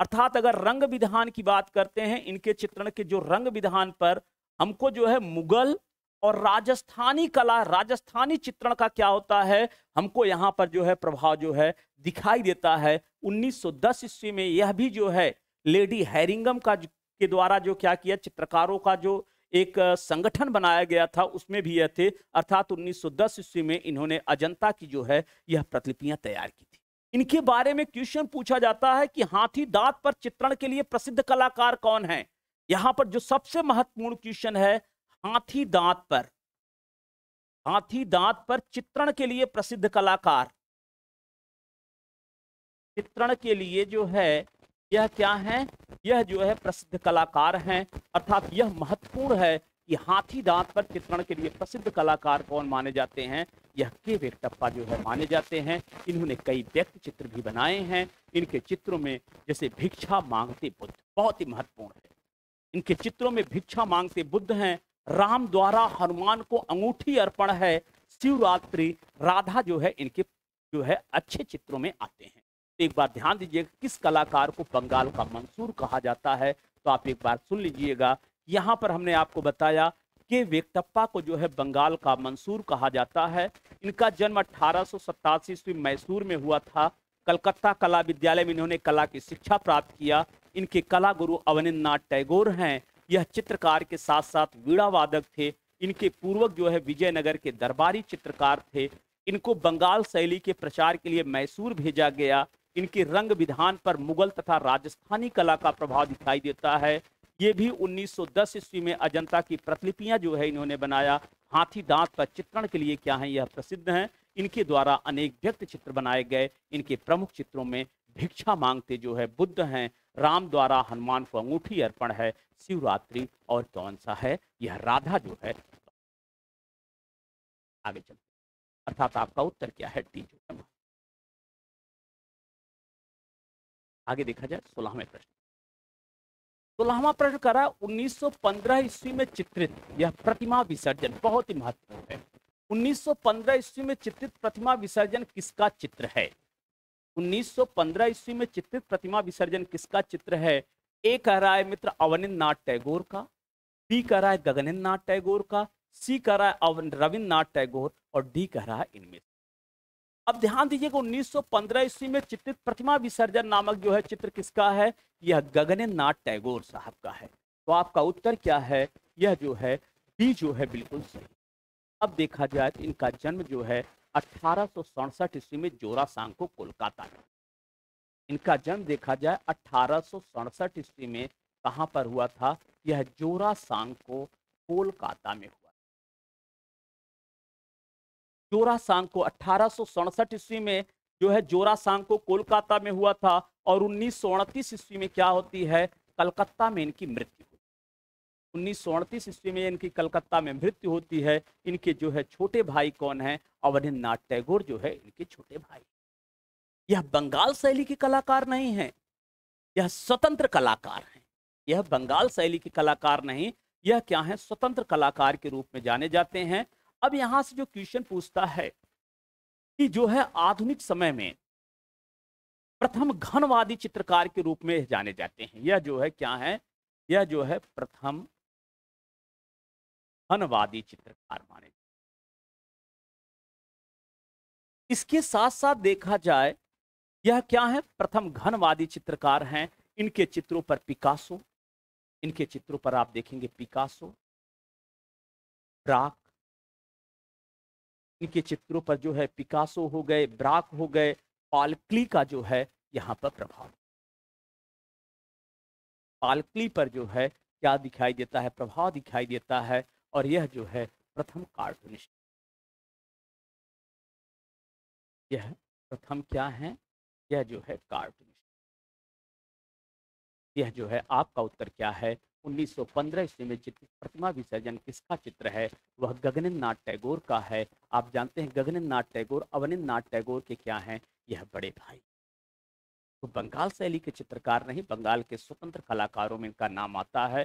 A: अर्थात अगर रंग विधान की बात करते हैं इनके चित्रण के जो रंग विधान पर हमको जो है मुगल और राजस्थानी कला राजस्थानी चित्रण का क्या होता है हमको यहाँ पर जो है प्रभाव जो है दिखाई देता है 1910 ईस्वी में यह भी जो है लेडी हैरिंगम का के द्वारा जो क्या किया चित्रकारों का जो एक संगठन बनाया गया था उसमें भी यह थे अर्थात 1910 ईस्वी में इन्होंने अजंता की जो है यह प्रतिलिपियाँ तैयार की थी इनके बारे में क्वेश्चन पूछा जाता है कि हाथी दांत पर चित्रण के लिए प्रसिद्ध कलाकार कौन है यहां पर जो सबसे महत्वपूर्ण क्वेश्चन है
B: हाथी दांत पर हाथी दांत पर चित्रण के लिए प्रसिद्ध कलाकार चित्रण के लिए जो है
A: यह क्या है यह जो है प्रसिद्ध कलाकार हैं अर्थात यह महत्वपूर्ण है कि हाथी दांत पर चित्रण के लिए प्रसिद्ध कलाकार कौन माने जाते हैं यह के वेरटप्पा जो है माने जाते हैं इन्होंने कई व्यक्ति चित्र भी बनाए हैं इनके चित्रों में जैसे भिक्षा मांगते बुद्ध बहुत ही महत्वपूर्ण है इनके चित्रों में भिक्षा मांगते बुद्ध हैं राम द्वारा हनुमान को अंगूठी अर्पण है शिवरात्रि राधा जो है इनके जो है अच्छे चित्रों में आते हैं तो एक बार ध्यान दीजिए किस कलाकार को बंगाल का मंसूर कहा जाता है तो आप एक बार सुन लीजिएगा यहाँ पर हमने आपको बताया कि वेकटप्पा को जो है बंगाल का मंसूर कहा जाता है इनका जन्म अठारह सौ ईस्वी मैसूर में हुआ था कलकत्ता कला विद्यालय में इन्होंने कला की शिक्षा प्राप्त किया इनके कला गुरु नाथ टैगोर हैं यह चित्रकार के साथ साथ वीड़ा वादक थे इनके पूर्वक जो है विजयनगर के दरबारी चित्रकार थे इनको बंगाल शैली के प्रचार के लिए मैसूर भेजा गया इनके रंग विधान पर मुगल तथा राजस्थानी कला का प्रभाव दिखाई देता है ये भी 1910 ईस्वी में अजंता की प्रतिलिपियां जो है इन्होंने बनाया हाथी दांत पर चित्रण के लिए क्या है यह प्रसिद्ध हैं इनके द्वारा अनेक व्यक्त चित्र बनाए गए इनके प्रमुख चित्रों में भिक्षा मांगते जो है बुद्ध हैं राम द्वारा हनुमान को अंगूठी अर्पण है शिवरात्रि और कौन सा है यह
B: राधा जो है आगे चलते अर्थात आपका उत्तर क्या है टी जो आगे देखा जाए सोलहवें प्रश्न सोलहवा प्रश्न करा 1915 ईस्वी में चित्रित
A: यह प्रतिमा विसर्जन बहुत ही महत्वपूर्ण है 1915 ईस्वी में चित्रित प्रतिमा विसर्जन किसका चित्र है 1915 ईस्वी में चित्रित प्रतिमा विसर्जन किसका चित्र है ए कह रहा है मित्र अवनिंद नाथ टैगोर का बी कह रहा है गगनिंद नाथ टैगोर का सी कह रहा है रविन्द्र टैगोर और डी कह रहा है इनमें अब ध्यान दीजिएगा 1915 ईस्वी में चित्रित प्रतिमा विसर्जन नामक जो है चित्र किसका है यह गगनेनाथ टैगोर साहब का है तो आपका उत्तर क्या है यह जो है बी जो है बिल्कुल सही अब देखा जाए तो इनका जन्म जो है अठारह ईस्वी में जोरासांग को कोलकाता में इनका जन्म देखा जाए अठारह ईस्वी में कहाँ पर हुआ था यह जोरासांग को कोलकाता में जोरासांग को अठारह ईस्वी में जो है जोरासांग को कोलकाता में हुआ था और उन्नीस ईस्वी में क्या होती है कलकत्ता में इनकी मृत्यु उन्नीस ईस्वी में इनकी कलकत्ता में मृत्यु होती है इनके जो है छोटे भाई कौन है अवधेंद्र नाथ टैगोर जो है इनके छोटे भाई यह बंगाल शैली के कलाकार नहीं है यह स्वतंत्र कलाकार हैं यह बंगाल शैली के कलाकार नहीं यह क्या है स्वतंत्र कलाकार के रूप में जाने जाते हैं अब यहां से जो क्वेश्चन पूछता है कि जो है आधुनिक समय में प्रथम घनवादी चित्रकार के रूप में जाने
B: जाते हैं यह जो है क्या है यह जो है प्रथम घनवादी चित्रकार माने जाते इसके साथ साथ देखा जाए यह क्या है प्रथम घनवादी चित्रकार हैं इनके चित्रों पर पिकासो इनके चित्रों पर आप देखेंगे पिकासो ब्राक इनके चित्रों पर जो है पिकासो हो गए ब्राक हो गए पालकली का जो है यहाँ पर प्रभाव पालकली पर जो है क्या दिखाई देता है प्रभाव दिखाई देता है और यह जो है प्रथम कार्टूनिस्ट यह प्रथम क्या है यह जो है कार्टूनिस्ट यह जो है आपका उत्तर क्या है 1915 ईस्वी में चित्र प्रतिमा विसर्जन
A: किसका चित्र है वह गगनेन्द्रनाथ टैगोर का है आप जानते हैं गगनेन्द्रनाथ टैगोर अवनिन्द्रनाथ टैगोर के क्या हैं यह बड़े भाई तो बंगाल शैली के चित्रकार नहीं बंगाल के स्वतंत्र कलाकारों में इनका नाम आता है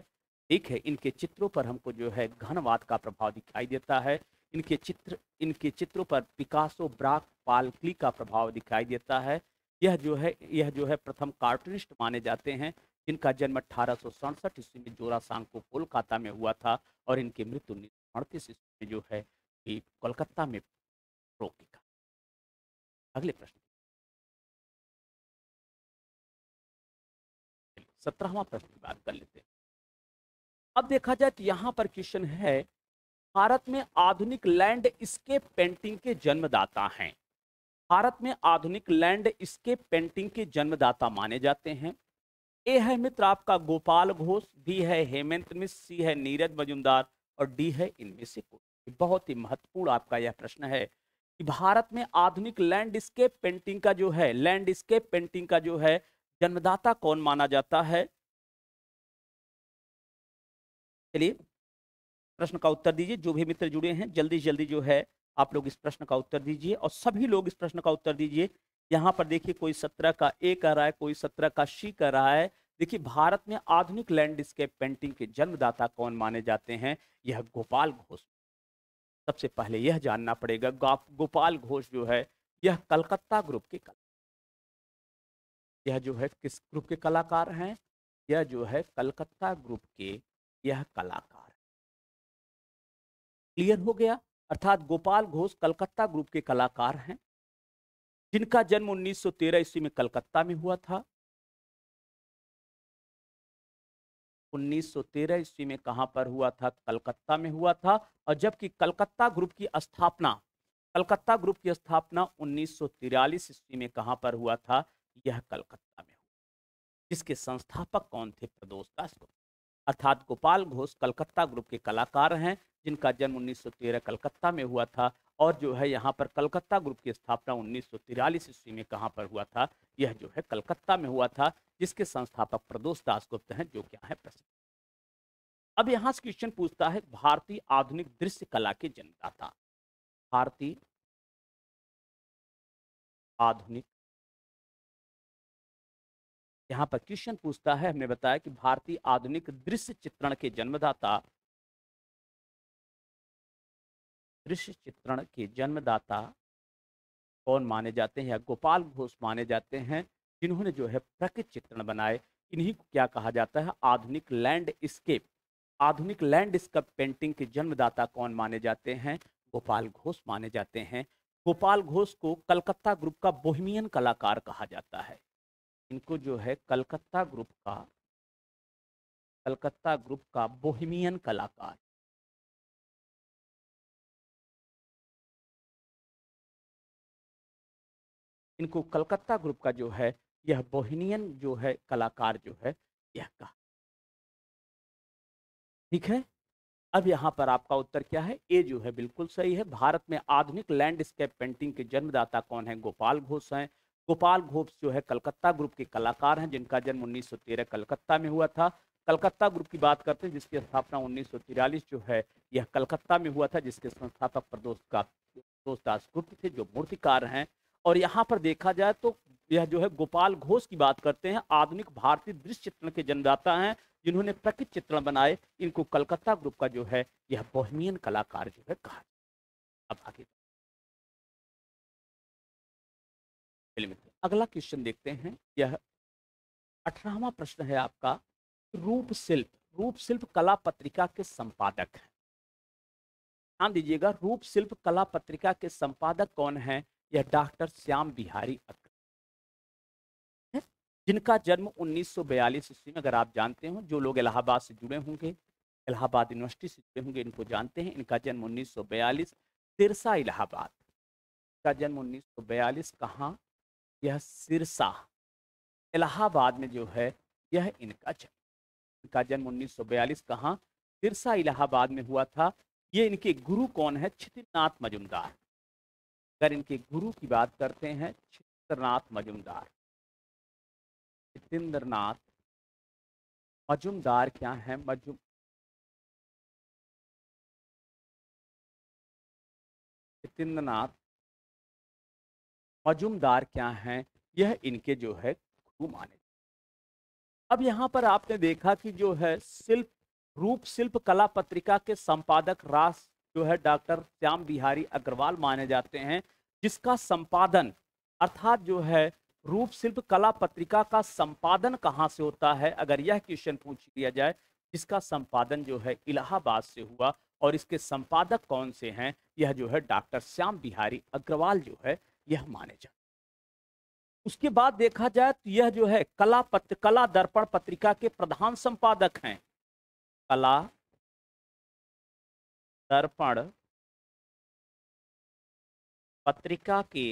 A: ठीक है इनके चित्रों पर हमको जो है घनवाद का प्रभाव दिखाई देता है इनके चित्र इनके चित्रों पर पिकासो ब्राक पालकली का प्रभाव दिखाई देता है यह जो है यह जो है प्रथम कार्टूनिस्ट माने जाते हैं जिनका जन्म अठारह सौ सड़सठ ईस्वी में जोरासांग को कोलकाता में हुआ था और इनकी
B: मृत्यु उन्नीस अड़तीस ईस्वी में जो है कोलकाता में रोकी का अगले प्रश्न सत्रहवा प्रश्न की बात कर लेते हैं अब देखा जाए तो यहाँ पर क्वेश्चन
A: है भारत में आधुनिक लैंड स्केप पेंटिंग के जन्मदाता हैं भारत में आधुनिक लैंड स्केप पेंटिंग के जन्मदाता माने जाते हैं ए है मित्र आपका गोपाल घोष बी है हेमंत मिश्र सी है नीरज मजुमदार और डी है इनमें से कोई बहुत ही महत्वपूर्ण आपका यह प्रश्न है कि भारत में आधुनिक लैंडस्केप पेंटिंग का जो है लैंडस्केप पेंटिंग का जो है जन्मदाता कौन माना
B: जाता है चलिए प्रश्न का उत्तर दीजिए जो भी मित्र जुड़े हैं जल्दी जल्दी जो है आप लोग इस प्रश्न का उत्तर दीजिए और सभी लोग इस
A: प्रश्न का उत्तर दीजिए यहाँ पर देखिए कोई सत्रह का ए कह रहा है कोई सत्रह का शी कह रहा है देखिए भारत में आधुनिक लैंडस्केप पेंटिंग के जन्मदाता कौन माने जाते हैं यह गोपाल घोष सबसे पहले यह जानना पड़ेगा गोपाल घोष जो है
B: यह कलकत्ता ग्रुप के कला यह जो है किस ग्रुप के कलाकार हैं यह जो है कलकत्ता ग्रुप के यह कलाकार
A: क्लियर हो गया अर्थात गोपाल घोष कलकत्ता ग्रुप के कलाकार हैं जिनका जन्म 1913 ईस्वी में कलकत्ता में हुआ था 1913 ईस्वी में कहां पर हुआ था कलकत्ता में हुआ था और जबकि कलकत्ता ग्रुप की स्थापना कलकत्ता ग्रुप की स्थापना 1943 ईस्वी में कहां पर हुआ था यह कलकत्ता में हुआ जिसके संस्थापक कौन थे प्रदोष दास अर्थात गोपाल घोष कलकत्ता ग्रुप के कलाकार हैं जिनका जन्म 1913 कलकत्ता में हुआ था और जो है यहाँ पर कलकत्ता ग्रुप की स्थापना उन्नीस सौ ईस्वी में कहाँ पर हुआ था यह जो है कलकत्ता में हुआ था जिसके संस्थापक प्रदोष दास गुप्त हैं जो क्या है प्रसिद्ध अब यहाँ से क्वेश्चन पूछता है भारतीय
B: आधुनिक दृश्य कला के जन्मदाता भारतीय आधुनिक यहाँ पर क्वेश्चन पूछता है हमने बताया कि भारतीय आधुनिक दृश्य चित्रण के जन्मदाता दृश्य चित्रण के जन्मदाता
A: कौन माने जाते हैं या गोपाल घोष माने जाते हैं जिन्होंने जो है प्रकृति चित्रण बनाए इन्हीं को क्या कहा जाता है आधुनिक लैंडस्केप आधुनिक लैंडस्केप पेंटिंग के जन्मदाता कौन माने जाते हैं गोपाल घोष माने जाते हैं गोपाल घोष को कलकत्ता ग्रुप का बोहिमियन कलाकार कहा जाता है इनको जो है कलकत्ता ग्रुप
B: का कलकत्ता ग्रुप का बोहिमियन कलाकार इनको कलकत्ता ग्रुप का जो है यह बोहिनियन जो है कलाकार जो है यह कहा ठीक है अब यहाँ पर
A: आपका उत्तर क्या है ए जो है बिल्कुल सही है भारत में आधुनिक लैंडस्केप पेंटिंग के जन्मदाता कौन है गोपाल घोष हैं गोपाल घोष जो है कलकत्ता ग्रुप के कलाकार हैं जिनका जन्म 1913 कलकत्ता में हुआ था कलकत्ता ग्रुप की बात करते हैं जिसकी स्थापना उन्नीस जो है यह कलकत्ता में हुआ था जिसके संस्थापक प्रदोष का दास गुप्त थे जो मूर्तिकार हैं और यहाँ पर देखा जाए तो यह जो है गोपाल घोष की बात करते हैं आधुनिक भारतीय दृश्य चित्रण के जन्मदाता हैं जिन्होंने प्रकृति चित्रण बनाए इनको कलकत्ता ग्रुप का जो है यह
B: बोहमियन कलाकार जो है कहा अब आगे अगला क्वेश्चन देखते हैं यह अठारहवा
A: प्रश्न है आपका रूप शिल्प रूप शिल्प कला पत्रिका के संपादक हैं ध्यान दीजिएगा रूप शिल्प कला पत्रिका के संपादक कौन हैं यह डॉक्टर श्याम बिहारी अग्रवाल जिनका जन्म 1942 ईस्वी में अगर आप जानते हो जो लोग इलाहाबाद से जुड़े होंगे इलाहाबाद यूनिवर्सिटी से जुड़े होंगे इनको जानते हैं इनका जन्म 1942 सिरसा इलाहाबाद का जन्म 1942 कहाँ यह सिरसा इलाहाबाद में जो है यह इनका जन्म इनका जन्म 1942 कहाँ सिरसा इलाहाबाद में हुआ था ये इनके गुरु कौन है छितिनाथ मजुमदार अगर इनके गुरु की बात
B: करते हैं चित्रनाथ मजुमदार जितेंद्रनाथ मजुमदार क्या है मजुम जितेंद्रनाथ मजुमदार क्या है यह इनके जो है गुरु माने
A: अब यहाँ पर आपने देखा कि जो है शिल्प रूप शिल्प कला पत्रिका के संपादक राष्ट्र जो है डॉक्टर श्याम बिहारी अग्रवाल माने जाते हैं जिसका संपादन अर्थात जो है रूप शिल्प कला पत्रिका का संपादन कहाँ से होता है अगर यह क्वेश्चन पूछ लिया जाए जिसका संपादन जो है इलाहाबाद से हुआ और इसके संपादक कौन से हैं यह जो है डॉक्टर श्याम बिहारी अग्रवाल जो है यह
B: माने जाते उसके बाद देखा जाए तो यह जो है कला पत्र कला दर्पण पत्रिका के प्रधान संपादक हैं कला दर्पण पत्रिका के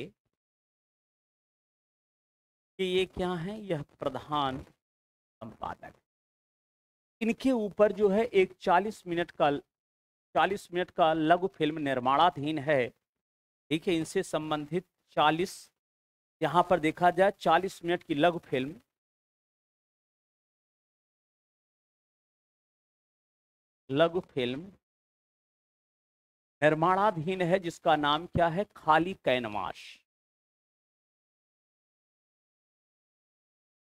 B: कि ये क्या है यह प्रधान संपादक इनके ऊपर जो है एक 40 मिनट का
A: 40 मिनट का लघु फिल्म निर्माणाधीन है ठीक है इनसे संबंधित 40
B: यहाँ पर देखा जाए 40 मिनट की लघु फिल्म लघु फिल्म निर्माणाधीन है जिसका नाम क्या है खाली कैनवास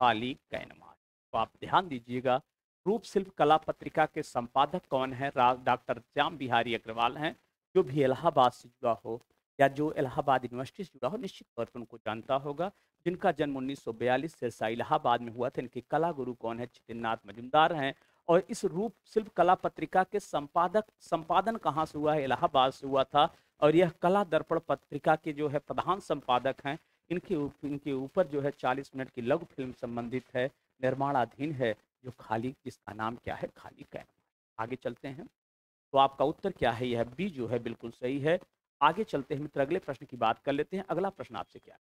B: खाली कैनवास तो आप ध्यान दीजिएगा रूप शिल्प कला पत्रिका के संपादक कौन है डॉक्टर श्याम
A: बिहारी अग्रवाल हैं जो भी इलाहाबाद से जुड़ा हो या जो इलाहाबाद यूनिवर्सिटी से जुड़ा हो निश्चित तौर पर उनको जानता होगा जिनका जन्म 1942 सिरसा इलाहाबाद में हुआ था इनके कला गुरु कौन है चितिननाथ मजुमदार हैं और इस रूप शिल्प कला पत्रिका के संपादक संपादन कहाँ से हुआ है इलाहाबाद से हुआ था और यह कला दर्पण पत्रिका के जो है प्रधान संपादक हैं इनके इनके ऊपर जो है चालीस मिनट की लघु फिल्म संबंधित है निर्माणाधीन है जो खाली जिसका नाम क्या है खाली कैन आगे चलते हैं तो आपका उत्तर क्या है यह बी जो है बिल्कुल सही है आगे चलते हैं मित्र अगले प्रश्न की बात कर लेते हैं अगला प्रश्न आपसे क्या है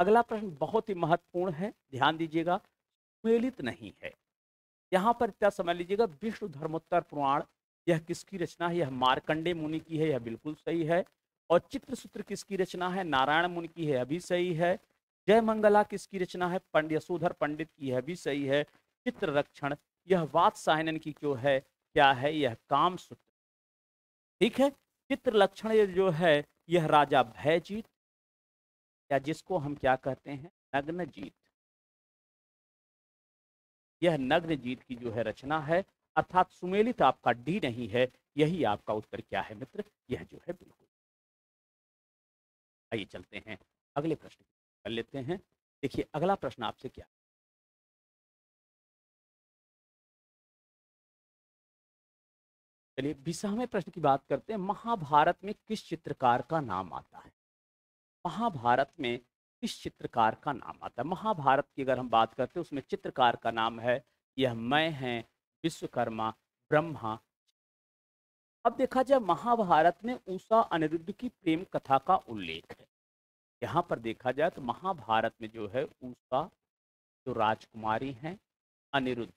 A: अगला प्रश्न बहुत ही महत्वपूर्ण है ध्यान दीजिएगा सुमेलित नहीं है यहाँ पर इतना समझ लीजिएगा विष्णु धर्मोत्तर पुराण यह किसकी रचना है यह मारकंडे मुनि की है यह बिल्कुल सही है और चित्र सूत्र किसकी रचना है नारायण मुनि की है अभी सही है जय मंगला किसकी रचना है पंड यशोधर पंडित की है भी सही है चित्र रक्षण यह वात साहनन की क्यों है क्या है यह काम सूत्र
B: ठीक है चित्र लक्षण जो है यह राजा भयजीत या जिसको हम क्या कहते हैं नग्न जीत
A: यह नग्न जीत की जो है रचना है अर्थात सुमेलित आपका डी नहीं है यही आपका
B: उत्तर क्या है मित्र यह जो है बिल्कुल आइए चलते हैं अगले प्रश्न कर लेते हैं देखिए अगला प्रश्न आपसे क्या चलिए बीसवें प्रश्न की बात करते हैं महाभारत में किस चित्रकार का नाम आता है महाभारत
A: में इस चित्रकार का नाम आता है महाभारत की अगर हम बात करते हैं उसमें चित्रकार का नाम है यह मैं हैं विश्वकर्मा ब्रह्मा अब देखा जाए महाभारत में ऊषा अनिरुद्ध की प्रेम कथा का उल्लेख है यहाँ
B: पर देखा जाए तो महाभारत में जो है ऊषा जो राजकुमारी हैं अनिरुद्ध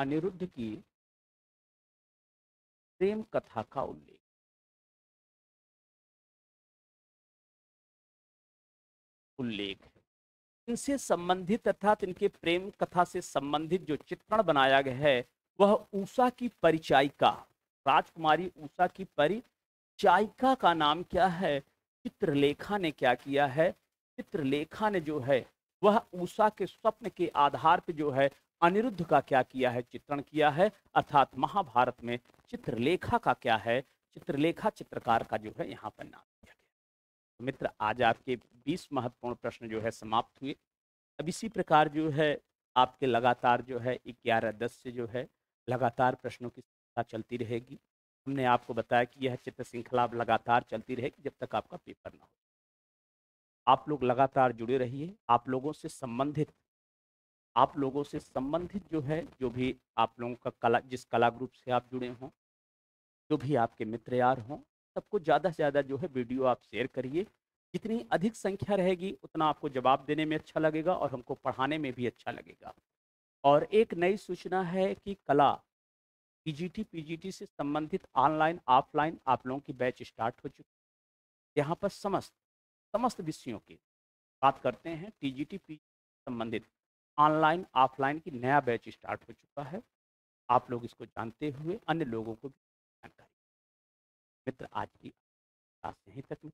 B: अनिरुद्ध की प्रेम कथा का उल्लेख उल्लेख इनसे संबंधित अर्थात इनके
A: प्रेम कथा से संबंधित जो चित्रण बनाया गया है वह ऊषा की परिचायिका राजकुमारी ऊषा की परिचायिका का नाम क्या है चित्रलेखा ने क्या किया है चित्रलेखा ने जो है वह ऊषा के स्वप्न के आधार पर जो है अनिरुद्ध का क्या किया है चित्रण किया है अर्थात महाभारत में चित्रलेखा का क्या है चित्रलेखा चित्रकार का जो है यहाँ पर नाम मित्र आज आपके 20 महत्वपूर्ण प्रश्न जो है समाप्त हुए अब इसी प्रकार जो है आपके लगातार जो है ग्यारह दस से जो है लगातार प्रश्नों की श्रृंखला चलती रहेगी हमने आपको बताया कि यह चित्र श्रृंखला लगातार चलती रहेगी जब तक आपका पेपर ना हो आप लोग लगातार जुड़े रहिए आप लोगों से संबंधित आप लोगों से संबंधित जो है जो भी आप लोगों का कला जिस कला ग्रुप से आप जुड़े हों जो भी आपके मित्र यार हों सबको ज़्यादा से ज़्यादा जो है वीडियो आप शेयर करिए जितनी अधिक संख्या रहेगी उतना आपको जवाब देने में अच्छा लगेगा और हमको पढ़ाने में भी अच्छा लगेगा और एक नई सूचना है कि कला पीजीटी पीजीटी से संबंधित ऑनलाइन ऑफलाइन आप लोगों की बैच स्टार्ट हो चुकी है यहाँ पर समस्त समस्त विषयों की बात करते हैं टीजीटी पी संबंधित ऑनलाइन
B: ऑफलाइन की नया बैच स्टार्ट हो चुका है आप लोग इसको जानते हुए अन्य लोगों को भी मित्र आज की क्लास यहीं तक